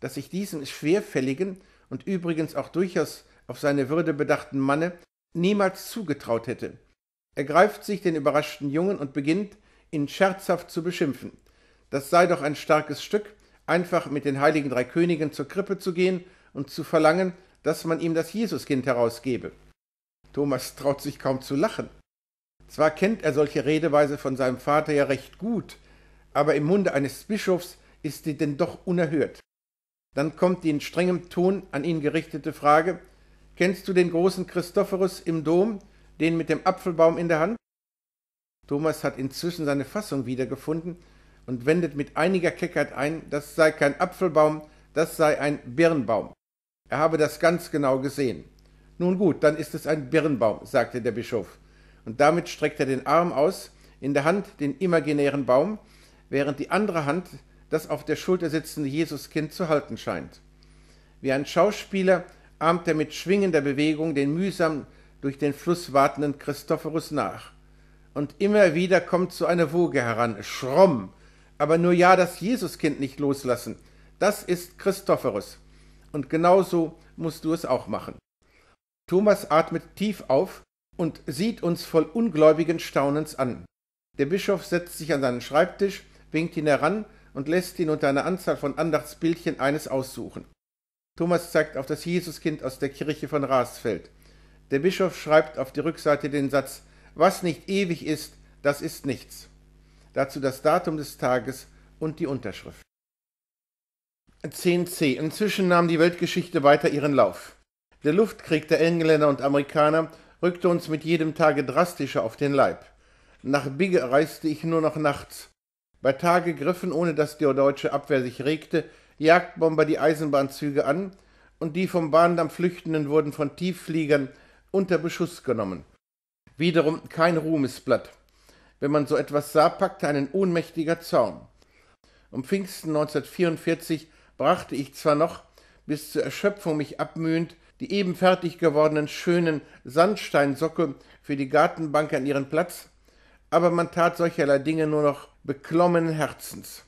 dass ich diesem schwerfälligen und übrigens auch durchaus auf seine Würde bedachten Manne niemals zugetraut hätte. Er greift sich den überraschten Jungen und beginnt, ihn scherzhaft zu beschimpfen. Das sei doch ein starkes Stück, einfach mit den heiligen drei Königen zur Krippe zu gehen und zu verlangen, dass man ihm das Jesuskind herausgebe. Thomas traut sich kaum zu lachen. Zwar kennt er solche Redeweise von seinem Vater ja recht gut, aber im Munde eines Bischofs ist sie denn doch unerhört. Dann kommt die in strengem Ton an ihn gerichtete Frage, kennst du den großen Christophorus im Dom, den mit dem Apfelbaum in der Hand? Thomas hat inzwischen seine Fassung wiedergefunden und wendet mit einiger Keckheit ein, das sei kein Apfelbaum, das sei ein Birnbaum. Er habe das ganz genau gesehen. Nun gut, dann ist es ein Birnbaum, sagte der Bischof. Und damit streckt er den Arm aus, in der Hand den imaginären Baum, während die andere Hand das auf der Schulter sitzende Jesuskind zu halten scheint. Wie ein Schauspieler ahmt er mit schwingender Bewegung den mühsam durch den Fluss watenden Christophorus nach. Und immer wieder kommt so eine Woge heran, schromm, aber nur ja das Jesuskind nicht loslassen. Das ist Christophorus. Und genau so musst du es auch machen. Thomas atmet tief auf und sieht uns voll ungläubigen Staunens an. Der Bischof setzt sich an seinen Schreibtisch, winkt ihn heran und lässt ihn unter einer Anzahl von Andachtsbildchen eines aussuchen. Thomas zeigt auf das Jesuskind aus der Kirche von Rasfeld. Der Bischof schreibt auf die Rückseite den Satz Was nicht ewig ist, das ist nichts. Dazu das Datum des Tages und die Unterschrift. 10c. Inzwischen nahm die Weltgeschichte weiter ihren Lauf. Der Luftkrieg der Engländer und Amerikaner rückte uns mit jedem Tage drastischer auf den Leib. Nach Bigge reiste ich nur noch nachts. Bei Tage griffen, ohne dass die deutsche Abwehr sich regte, Jagdbomber die Eisenbahnzüge an und die vom Bahndamm Flüchtenden wurden von Tieffliegern unter Beschuss genommen. Wiederum kein Ruhmesblatt. Wenn man so etwas sah, packte einen ohnmächtiger Zaum. Um Pfingsten 1944 brachte ich zwar noch, bis zur Erschöpfung mich abmühend, die eben fertig gewordenen schönen Sandsteinsockel für die Gartenbank an ihren Platz, aber man tat solcherlei Dinge nur noch beklommenen Herzens.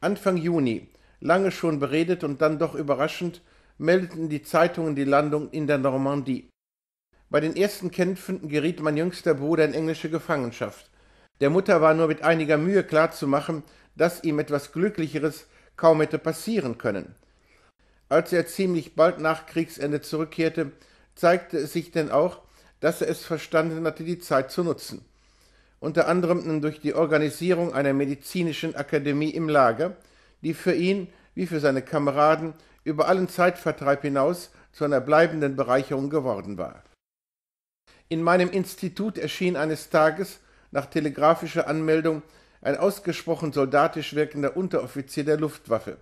Anfang Juni, lange schon beredet und dann doch überraschend, meldeten die Zeitungen die Landung in der Normandie. Bei den ersten Kämpfen geriet mein jüngster Bruder in englische Gefangenschaft. Der Mutter war nur mit einiger Mühe klarzumachen, dass ihm etwas Glücklicheres kaum hätte passieren können. Als er ziemlich bald nach Kriegsende zurückkehrte, zeigte es sich denn auch, dass er es verstanden hatte, die Zeit zu nutzen unter anderem durch die Organisierung einer medizinischen Akademie im Lager, die für ihn wie für seine Kameraden über allen Zeitvertreib hinaus zu einer bleibenden Bereicherung geworden war. In meinem Institut erschien eines Tages nach telegrafischer Anmeldung ein ausgesprochen soldatisch wirkender Unteroffizier der Luftwaffe.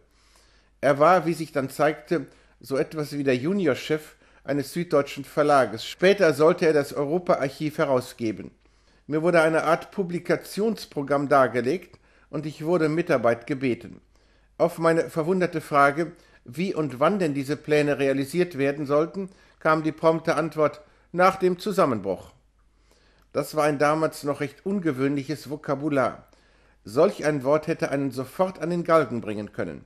Er war, wie sich dann zeigte, so etwas wie der Juniorchef eines süddeutschen Verlages. Später sollte er das Europaarchiv herausgeben. Mir wurde eine Art Publikationsprogramm dargelegt und ich wurde Mitarbeit gebeten. Auf meine verwunderte Frage, wie und wann denn diese Pläne realisiert werden sollten, kam die prompte Antwort nach dem Zusammenbruch. Das war ein damals noch recht ungewöhnliches Vokabular. Solch ein Wort hätte einen sofort an den Galgen bringen können.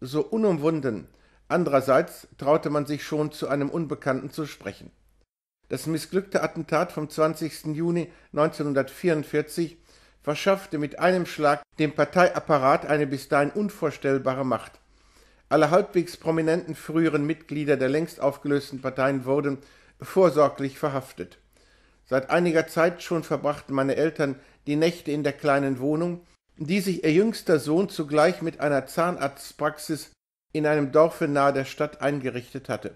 So unumwunden. Andererseits traute man sich schon zu einem Unbekannten zu sprechen. Das missglückte Attentat vom 20. Juni 1944 verschaffte mit einem Schlag dem Parteiapparat eine bis dahin unvorstellbare Macht. Alle halbwegs prominenten früheren Mitglieder der längst aufgelösten Parteien wurden vorsorglich verhaftet. Seit einiger Zeit schon verbrachten meine Eltern die Nächte in der kleinen Wohnung, die sich ihr jüngster Sohn zugleich mit einer Zahnarztpraxis in einem Dorfe nahe der Stadt eingerichtet hatte.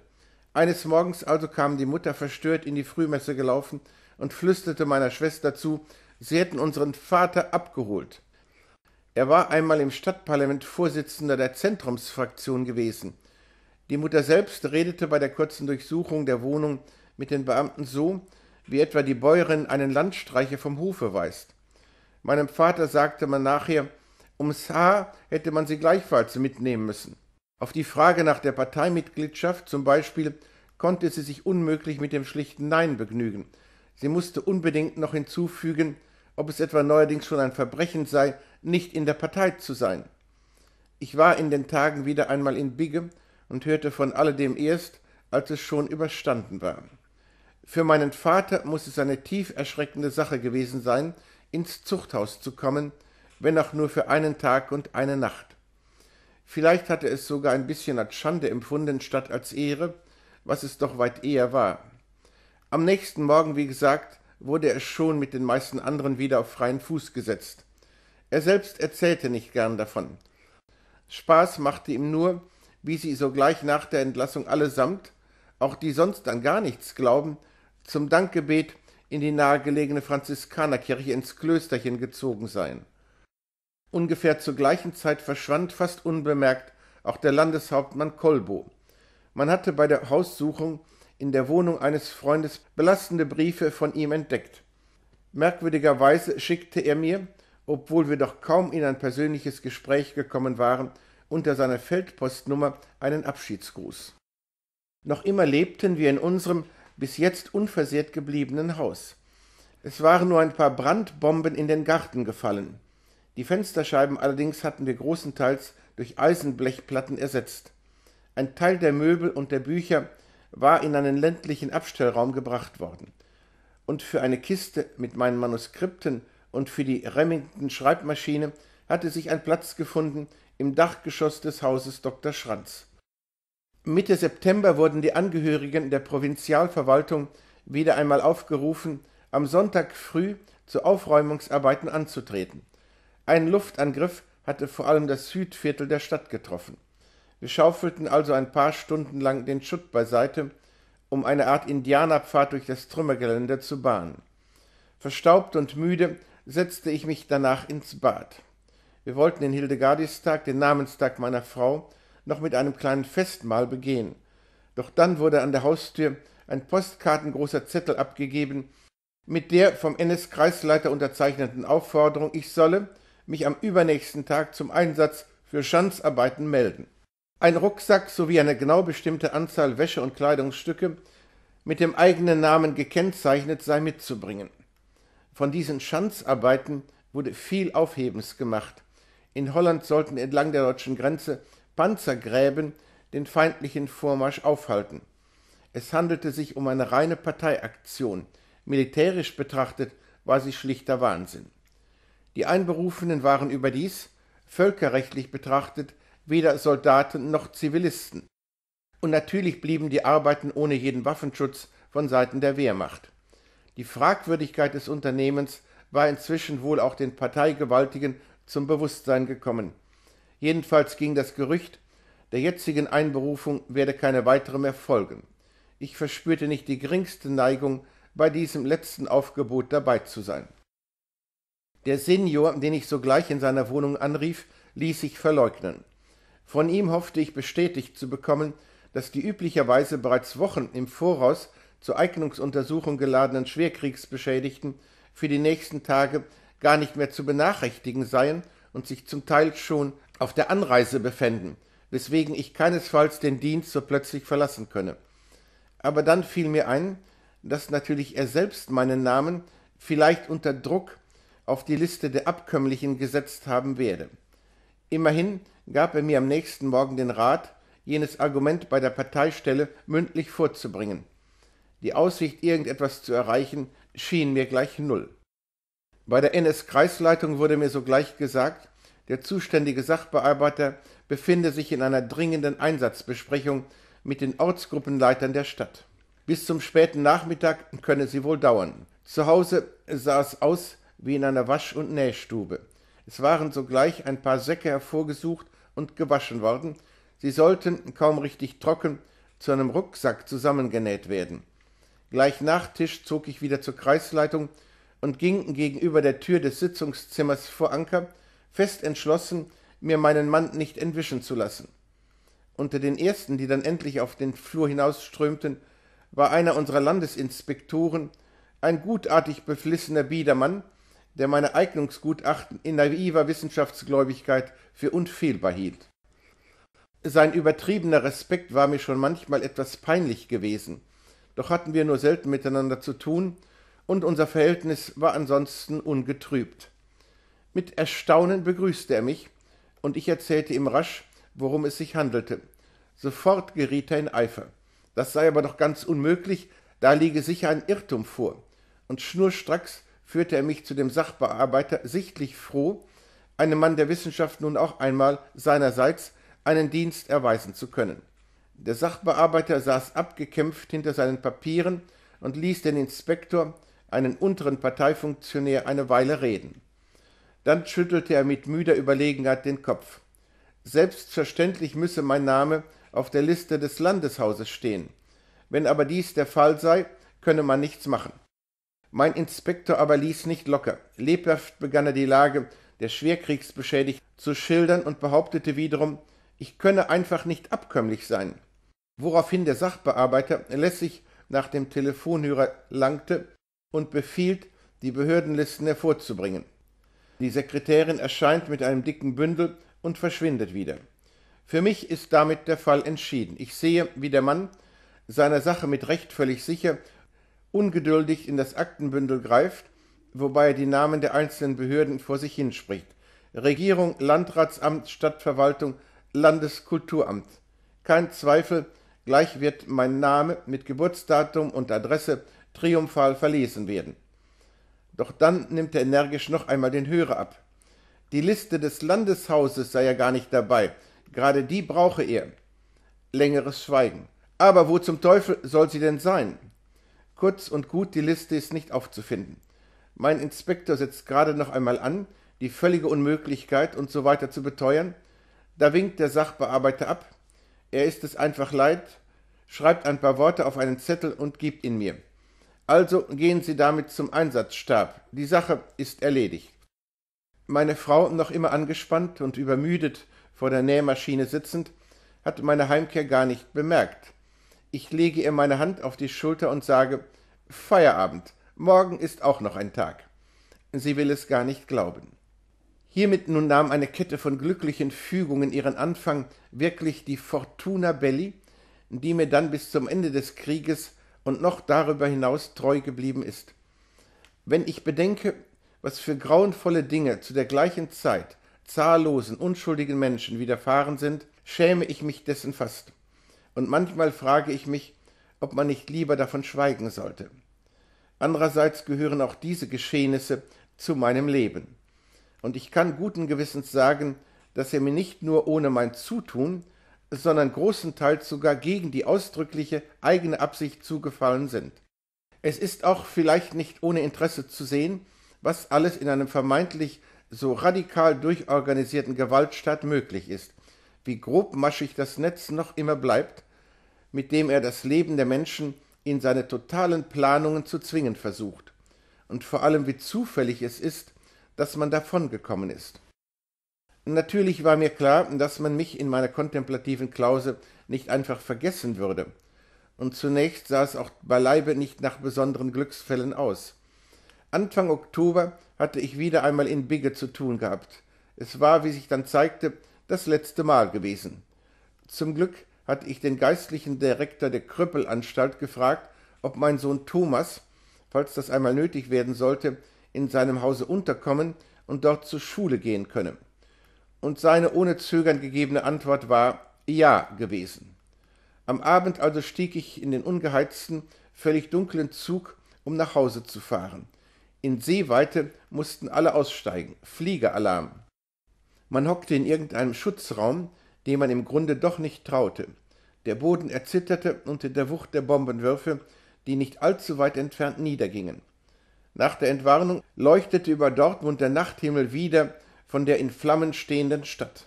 Eines Morgens also kam die Mutter verstört in die Frühmesse gelaufen und flüsterte meiner Schwester zu, sie hätten unseren Vater abgeholt. Er war einmal im Stadtparlament Vorsitzender der Zentrumsfraktion gewesen. Die Mutter selbst redete bei der kurzen Durchsuchung der Wohnung mit den Beamten so, wie etwa die Bäuerin einen Landstreicher vom Hofe weist. Meinem Vater sagte man nachher, ums Haar hätte man sie gleichfalls mitnehmen müssen. Auf die Frage nach der Parteimitgliedschaft zum Beispiel konnte sie sich unmöglich mit dem schlichten Nein begnügen. Sie musste unbedingt noch hinzufügen, ob es etwa neuerdings schon ein Verbrechen sei, nicht in der Partei zu sein. Ich war in den Tagen wieder einmal in Bigge und hörte von alledem erst, als es schon überstanden war. Für meinen Vater muss es eine tief erschreckende Sache gewesen sein, ins Zuchthaus zu kommen, wenn auch nur für einen Tag und eine Nacht. Vielleicht hatte es sogar ein bisschen als Schande empfunden statt als Ehre, was es doch weit eher war. Am nächsten Morgen, wie gesagt, wurde er schon mit den meisten anderen wieder auf freien Fuß gesetzt. Er selbst erzählte nicht gern davon. Spaß machte ihm nur, wie sie sogleich nach der Entlassung allesamt, auch die sonst an gar nichts glauben, zum Dankgebet in die nahegelegene Franziskanerkirche ins Klösterchen gezogen seien. Ungefähr zur gleichen Zeit verschwand fast unbemerkt auch der Landeshauptmann Kolbo. Man hatte bei der Haussuchung in der Wohnung eines Freundes belastende Briefe von ihm entdeckt. Merkwürdigerweise schickte er mir, obwohl wir doch kaum in ein persönliches Gespräch gekommen waren, unter seiner Feldpostnummer einen Abschiedsgruß. Noch immer lebten wir in unserem bis jetzt unversehrt gebliebenen Haus. Es waren nur ein paar Brandbomben in den Garten gefallen. Die Fensterscheiben allerdings hatten wir großenteils durch Eisenblechplatten ersetzt. Ein Teil der Möbel und der Bücher war in einen ländlichen Abstellraum gebracht worden. Und für eine Kiste mit meinen Manuskripten und für die Remington Schreibmaschine hatte sich ein Platz gefunden im Dachgeschoss des Hauses Dr. Schranz. Mitte September wurden die Angehörigen der Provinzialverwaltung wieder einmal aufgerufen, am Sonntag früh zu Aufräumungsarbeiten anzutreten. Ein Luftangriff hatte vor allem das Südviertel der Stadt getroffen. Wir schaufelten also ein paar Stunden lang den Schutt beiseite, um eine Art Indianerpfad durch das Trümmergelände zu bahnen. Verstaubt und müde setzte ich mich danach ins Bad. Wir wollten den Hildegardistag, den Namenstag meiner Frau, noch mit einem kleinen Festmahl begehen. Doch dann wurde an der Haustür ein postkartengroßer Zettel abgegeben, mit der vom NS-Kreisleiter unterzeichneten Aufforderung, ich solle, mich am übernächsten Tag zum Einsatz für Schanzarbeiten melden. Ein Rucksack sowie eine genau bestimmte Anzahl Wäsche und Kleidungsstücke mit dem eigenen Namen gekennzeichnet sei mitzubringen. Von diesen Schanzarbeiten wurde viel Aufhebens gemacht. In Holland sollten entlang der deutschen Grenze Panzergräben den feindlichen Vormarsch aufhalten. Es handelte sich um eine reine Parteiaktion. Militärisch betrachtet war sie schlichter Wahnsinn. Die Einberufenen waren überdies, völkerrechtlich betrachtet, weder Soldaten noch Zivilisten. Und natürlich blieben die Arbeiten ohne jeden Waffenschutz von Seiten der Wehrmacht. Die Fragwürdigkeit des Unternehmens war inzwischen wohl auch den Parteigewaltigen zum Bewusstsein gekommen. Jedenfalls ging das Gerücht, der jetzigen Einberufung werde keine weitere mehr folgen. Ich verspürte nicht die geringste Neigung, bei diesem letzten Aufgebot dabei zu sein. Der Senior, den ich sogleich in seiner Wohnung anrief, ließ sich verleugnen. Von ihm hoffte ich bestätigt zu bekommen, dass die üblicherweise bereits Wochen im Voraus zur Eignungsuntersuchung geladenen Schwerkriegsbeschädigten für die nächsten Tage gar nicht mehr zu benachrichtigen seien und sich zum Teil schon auf der Anreise befänden, weswegen ich keinesfalls den Dienst so plötzlich verlassen könne. Aber dann fiel mir ein, dass natürlich er selbst meinen Namen vielleicht unter Druck auf die Liste der Abkömmlichen gesetzt haben werde. Immerhin gab er mir am nächsten Morgen den Rat, jenes Argument bei der Parteistelle mündlich vorzubringen. Die Aussicht, irgendetwas zu erreichen, schien mir gleich null. Bei der NS-Kreisleitung wurde mir sogleich gesagt, der zuständige Sachbearbeiter befinde sich in einer dringenden Einsatzbesprechung mit den Ortsgruppenleitern der Stadt. Bis zum späten Nachmittag könne sie wohl dauern. Zu Hause sah es aus, wie in einer Wasch- und Nähstube. Es waren sogleich ein paar Säcke hervorgesucht und gewaschen worden. Sie sollten, kaum richtig trocken, zu einem Rucksack zusammengenäht werden. Gleich nach Tisch zog ich wieder zur Kreisleitung und ging gegenüber der Tür des Sitzungszimmers vor Anker, fest entschlossen, mir meinen Mann nicht entwischen zu lassen. Unter den ersten, die dann endlich auf den Flur hinausströmten, war einer unserer Landesinspektoren, ein gutartig beflissener Biedermann, der meine Eignungsgutachten in naiver Wissenschaftsgläubigkeit für unfehlbar hielt. Sein übertriebener Respekt war mir schon manchmal etwas peinlich gewesen, doch hatten wir nur selten miteinander zu tun, und unser Verhältnis war ansonsten ungetrübt. Mit Erstaunen begrüßte er mich, und ich erzählte ihm rasch, worum es sich handelte. Sofort geriet er in Eifer. Das sei aber doch ganz unmöglich, da liege sicher ein Irrtum vor. Und schnurstracks führte er mich zu dem Sachbearbeiter, sichtlich froh, einem Mann der Wissenschaft nun auch einmal seinerseits einen Dienst erweisen zu können. Der Sachbearbeiter saß abgekämpft hinter seinen Papieren und ließ den Inspektor, einen unteren Parteifunktionär, eine Weile reden. Dann schüttelte er mit müder Überlegenheit den Kopf. Selbstverständlich müsse mein Name auf der Liste des Landeshauses stehen. Wenn aber dies der Fall sei, könne man nichts machen. Mein Inspektor aber ließ nicht locker. Lebhaft begann er die Lage der Schwerkriegsbeschädigten zu schildern und behauptete wiederum, ich könne einfach nicht abkömmlich sein. Woraufhin der Sachbearbeiter lässig nach dem Telefonhörer langte und befiehlt, die Behördenlisten hervorzubringen. Die Sekretärin erscheint mit einem dicken Bündel und verschwindet wieder. Für mich ist damit der Fall entschieden. Ich sehe, wie der Mann, seiner Sache mit Recht völlig sicher, ungeduldig in das Aktenbündel greift, wobei er die Namen der einzelnen Behörden vor sich hinspricht. Regierung, Landratsamt, Stadtverwaltung, Landeskulturamt. Kein Zweifel, gleich wird mein Name mit Geburtsdatum und Adresse triumphal verlesen werden. Doch dann nimmt er energisch noch einmal den Hörer ab. Die Liste des Landeshauses sei ja gar nicht dabei, gerade die brauche er. Längeres Schweigen. Aber wo zum Teufel soll sie denn sein? Kurz und gut, die Liste ist nicht aufzufinden. Mein Inspektor setzt gerade noch einmal an, die völlige Unmöglichkeit und so weiter zu beteuern. Da winkt der Sachbearbeiter ab. Er ist es einfach leid, schreibt ein paar Worte auf einen Zettel und gibt ihn mir. Also gehen Sie damit zum Einsatzstab. Die Sache ist erledigt. Meine Frau, noch immer angespannt und übermüdet vor der Nähmaschine sitzend, hat meine Heimkehr gar nicht bemerkt. Ich lege ihr meine Hand auf die Schulter und sage Feierabend, morgen ist auch noch ein Tag. Sie will es gar nicht glauben. Hiermit nun nahm eine Kette von glücklichen Fügungen ihren Anfang, wirklich die Fortuna Belli, die mir dann bis zum Ende des Krieges und noch darüber hinaus treu geblieben ist. Wenn ich bedenke, was für grauenvolle Dinge zu der gleichen Zeit zahllosen, unschuldigen Menschen widerfahren sind, schäme ich mich dessen fast und manchmal frage ich mich, ob man nicht lieber davon schweigen sollte. Andererseits gehören auch diese Geschehnisse zu meinem Leben. Und ich kann guten Gewissens sagen, dass er mir nicht nur ohne mein Zutun, sondern großenteils sogar gegen die ausdrückliche eigene Absicht zugefallen sind. Es ist auch vielleicht nicht ohne Interesse zu sehen, was alles in einem vermeintlich so radikal durchorganisierten Gewaltstaat möglich ist, wie grobmaschig das Netz noch immer bleibt, mit dem er das Leben der Menschen in seine totalen Planungen zu zwingen versucht, und vor allem wie zufällig es ist, dass man davongekommen ist. Natürlich war mir klar, dass man mich in meiner kontemplativen Klause nicht einfach vergessen würde, und zunächst sah es auch beileibe nicht nach besonderen Glücksfällen aus. Anfang Oktober hatte ich wieder einmal in Bigge zu tun gehabt. Es war, wie sich dann zeigte, das letzte Mal gewesen. Zum Glück hatte ich den geistlichen Direktor der Krüppelanstalt gefragt, ob mein Sohn Thomas, falls das einmal nötig werden sollte, in seinem Hause unterkommen und dort zur Schule gehen könne. Und seine ohne Zögern gegebene Antwort war Ja gewesen. Am Abend also stieg ich in den ungeheizten, völlig dunklen Zug, um nach Hause zu fahren. In Seeweite mussten alle aussteigen. Fliegeralarm. Man hockte in irgendeinem Schutzraum, dem man im Grunde doch nicht traute. Der Boden erzitterte unter der Wucht der Bombenwürfe, die nicht allzu weit entfernt niedergingen. Nach der Entwarnung leuchtete über Dortmund der Nachthimmel wieder von der in Flammen stehenden Stadt.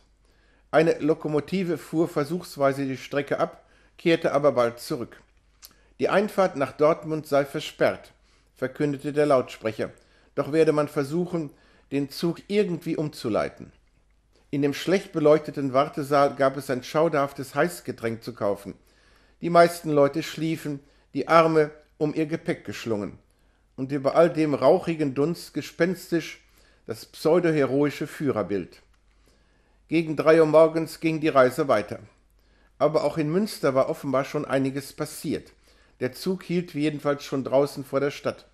Eine Lokomotive fuhr versuchsweise die Strecke ab, kehrte aber bald zurück. Die Einfahrt nach Dortmund sei versperrt, verkündete der Lautsprecher, doch werde man versuchen, den Zug irgendwie umzuleiten. In dem schlecht beleuchteten Wartesaal gab es ein schauderhaftes Heißgetränk zu kaufen. Die meisten Leute schliefen, die Arme um ihr Gepäck geschlungen, und über all dem rauchigen Dunst gespenstisch das pseudoheroische Führerbild. Gegen drei Uhr morgens ging die Reise weiter. Aber auch in Münster war offenbar schon einiges passiert. Der Zug hielt jedenfalls schon draußen vor der Stadt.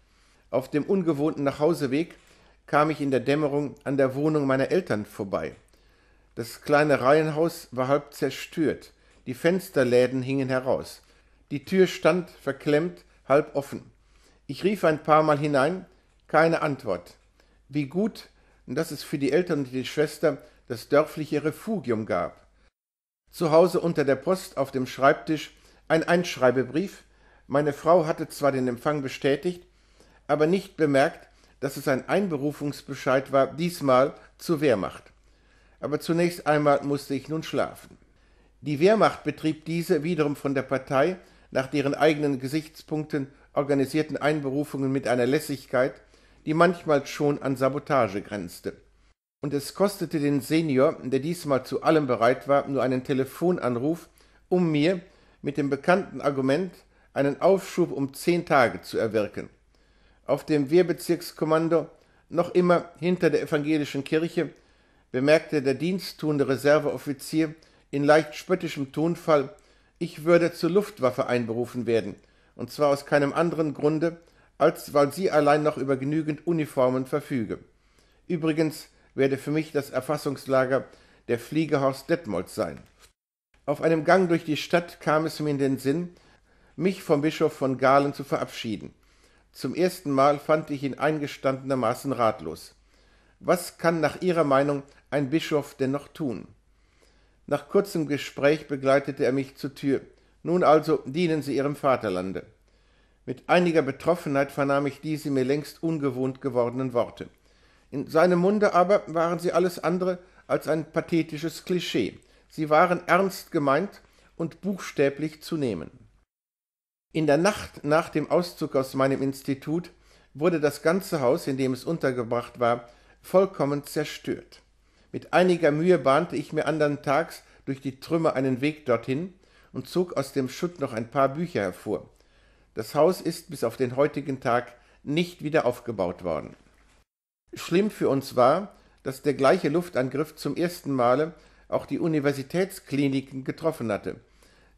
Auf dem ungewohnten Nachhauseweg kam ich in der Dämmerung an der Wohnung meiner Eltern vorbei. Das kleine Reihenhaus war halb zerstört, die Fensterläden hingen heraus. Die Tür stand verklemmt, halb offen. Ich rief ein paar Mal hinein, keine Antwort. Wie gut, dass es für die Eltern und die Schwester das dörfliche Refugium gab. Zu Hause unter der Post auf dem Schreibtisch ein Einschreibebrief. Meine Frau hatte zwar den Empfang bestätigt, aber nicht bemerkt, dass es ein Einberufungsbescheid war, diesmal zur Wehrmacht aber zunächst einmal musste ich nun schlafen. Die Wehrmacht betrieb diese wiederum von der Partei nach deren eigenen Gesichtspunkten organisierten Einberufungen mit einer Lässigkeit, die manchmal schon an Sabotage grenzte. Und es kostete den Senior, der diesmal zu allem bereit war, nur einen Telefonanruf, um mir mit dem bekannten Argument einen Aufschub um zehn Tage zu erwirken. Auf dem Wehrbezirkskommando, noch immer hinter der evangelischen Kirche, bemerkte der diensttuende Reserveoffizier in leicht spöttischem Tonfall, ich würde zur Luftwaffe einberufen werden, und zwar aus keinem anderen Grunde, als weil sie allein noch über genügend Uniformen verfüge. Übrigens werde für mich das Erfassungslager der Fliegerhorst Detmold sein. Auf einem Gang durch die Stadt kam es mir in den Sinn, mich vom Bischof von Galen zu verabschieden. Zum ersten Mal fand ich ihn eingestandenermaßen ratlos. Was kann nach Ihrer Meinung ein Bischof dennoch tun? Nach kurzem Gespräch begleitete er mich zur Tür. Nun also dienen Sie Ihrem Vaterlande. Mit einiger Betroffenheit vernahm ich diese mir längst ungewohnt gewordenen Worte. In seinem Munde aber waren sie alles andere als ein pathetisches Klischee. Sie waren ernst gemeint und buchstäblich zu nehmen. In der Nacht nach dem Auszug aus meinem Institut wurde das ganze Haus, in dem es untergebracht war, vollkommen zerstört. Mit einiger Mühe bahnte ich mir andern Tags durch die Trümmer einen Weg dorthin und zog aus dem Schutt noch ein paar Bücher hervor. Das Haus ist bis auf den heutigen Tag nicht wieder aufgebaut worden. Schlimm für uns war, dass der gleiche Luftangriff zum ersten Male auch die Universitätskliniken getroffen hatte.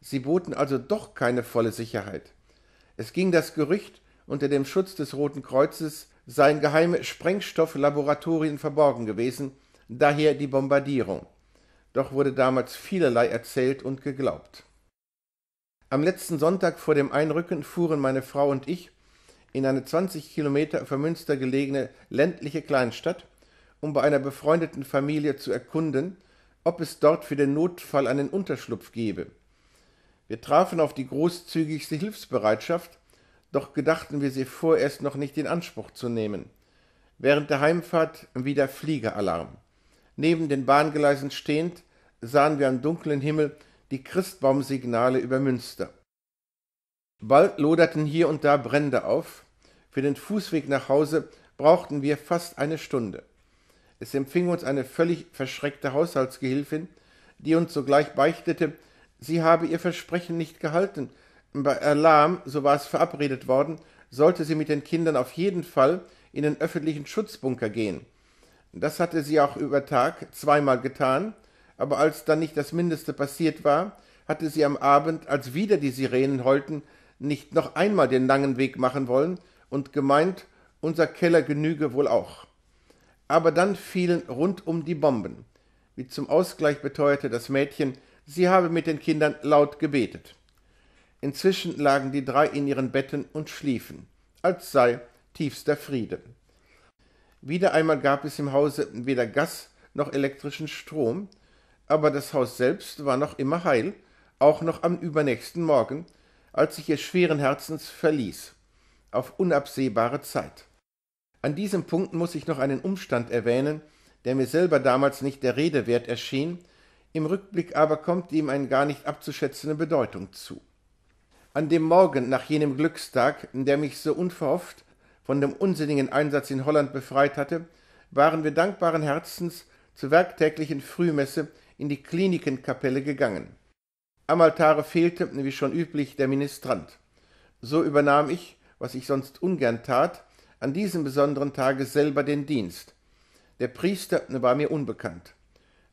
Sie boten also doch keine volle Sicherheit. Es ging das Gerücht, unter dem Schutz des Roten Kreuzes seien geheime Sprengstofflaboratorien verborgen gewesen, daher die Bombardierung. Doch wurde damals vielerlei erzählt und geglaubt. Am letzten Sonntag vor dem Einrücken fuhren meine Frau und ich in eine 20 Kilometer von Münster gelegene ländliche Kleinstadt, um bei einer befreundeten Familie zu erkunden, ob es dort für den Notfall einen Unterschlupf gebe. Wir trafen auf die großzügigste Hilfsbereitschaft, doch gedachten wir sie vorerst noch nicht in Anspruch zu nehmen. Während der Heimfahrt wieder Fliegeralarm. Neben den Bahngleisen stehend sahen wir am dunklen Himmel die Christbaumsignale über Münster. Bald loderten hier und da Brände auf. Für den Fußweg nach Hause brauchten wir fast eine Stunde. Es empfing uns eine völlig verschreckte Haushaltsgehilfin, die uns sogleich beichtete, sie habe ihr Versprechen nicht gehalten. Bei Alarm, so war es verabredet worden, sollte sie mit den Kindern auf jeden Fall in den öffentlichen Schutzbunker gehen. Das hatte sie auch über Tag zweimal getan, aber als dann nicht das Mindeste passiert war, hatte sie am Abend, als wieder die Sirenen heulten, nicht noch einmal den langen Weg machen wollen und gemeint, unser Keller genüge wohl auch. Aber dann fielen rundum die Bomben. Wie zum Ausgleich beteuerte das Mädchen, sie habe mit den Kindern laut gebetet. Inzwischen lagen die drei in ihren Betten und schliefen, als sei tiefster Friede. Wieder einmal gab es im Hause weder Gas noch elektrischen Strom, aber das Haus selbst war noch immer heil, auch noch am übernächsten Morgen, als ich es schweren Herzens verließ, auf unabsehbare Zeit. An diesem Punkt muss ich noch einen Umstand erwähnen, der mir selber damals nicht der Rede wert erschien, im Rückblick aber kommt ihm eine gar nicht abzuschätzende Bedeutung zu. An dem Morgen nach jenem Glückstag, der mich so unverhofft von dem unsinnigen Einsatz in Holland befreit hatte, waren wir dankbaren Herzens zur werktäglichen Frühmesse in die Klinikenkapelle gegangen. Am Altare fehlte, wie schon üblich, der Ministrant. So übernahm ich, was ich sonst ungern tat, an diesem besonderen Tage selber den Dienst. Der Priester war mir unbekannt.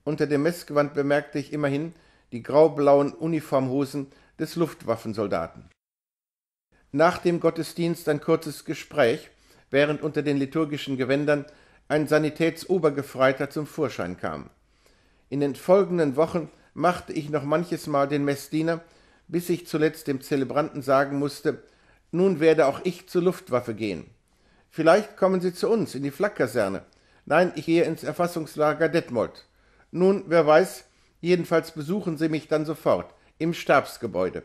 Unter dem Messgewand bemerkte ich immerhin die graublauen Uniformhosen des Luftwaffensoldaten nach dem Gottesdienst ein kurzes Gespräch, während unter den liturgischen Gewändern ein Sanitätsobergefreiter zum Vorschein kam. In den folgenden Wochen machte ich noch manches Mal den Messdiener, bis ich zuletzt dem Zelebranten sagen musste, nun werde auch ich zur Luftwaffe gehen. Vielleicht kommen Sie zu uns in die Flakkaserne. Nein, ich gehe ins Erfassungslager Detmold. Nun, wer weiß, jedenfalls besuchen Sie mich dann sofort im Stabsgebäude.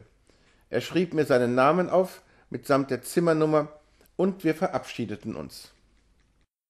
Er schrieb mir seinen Namen auf, mitsamt der Zimmernummer und wir verabschiedeten uns.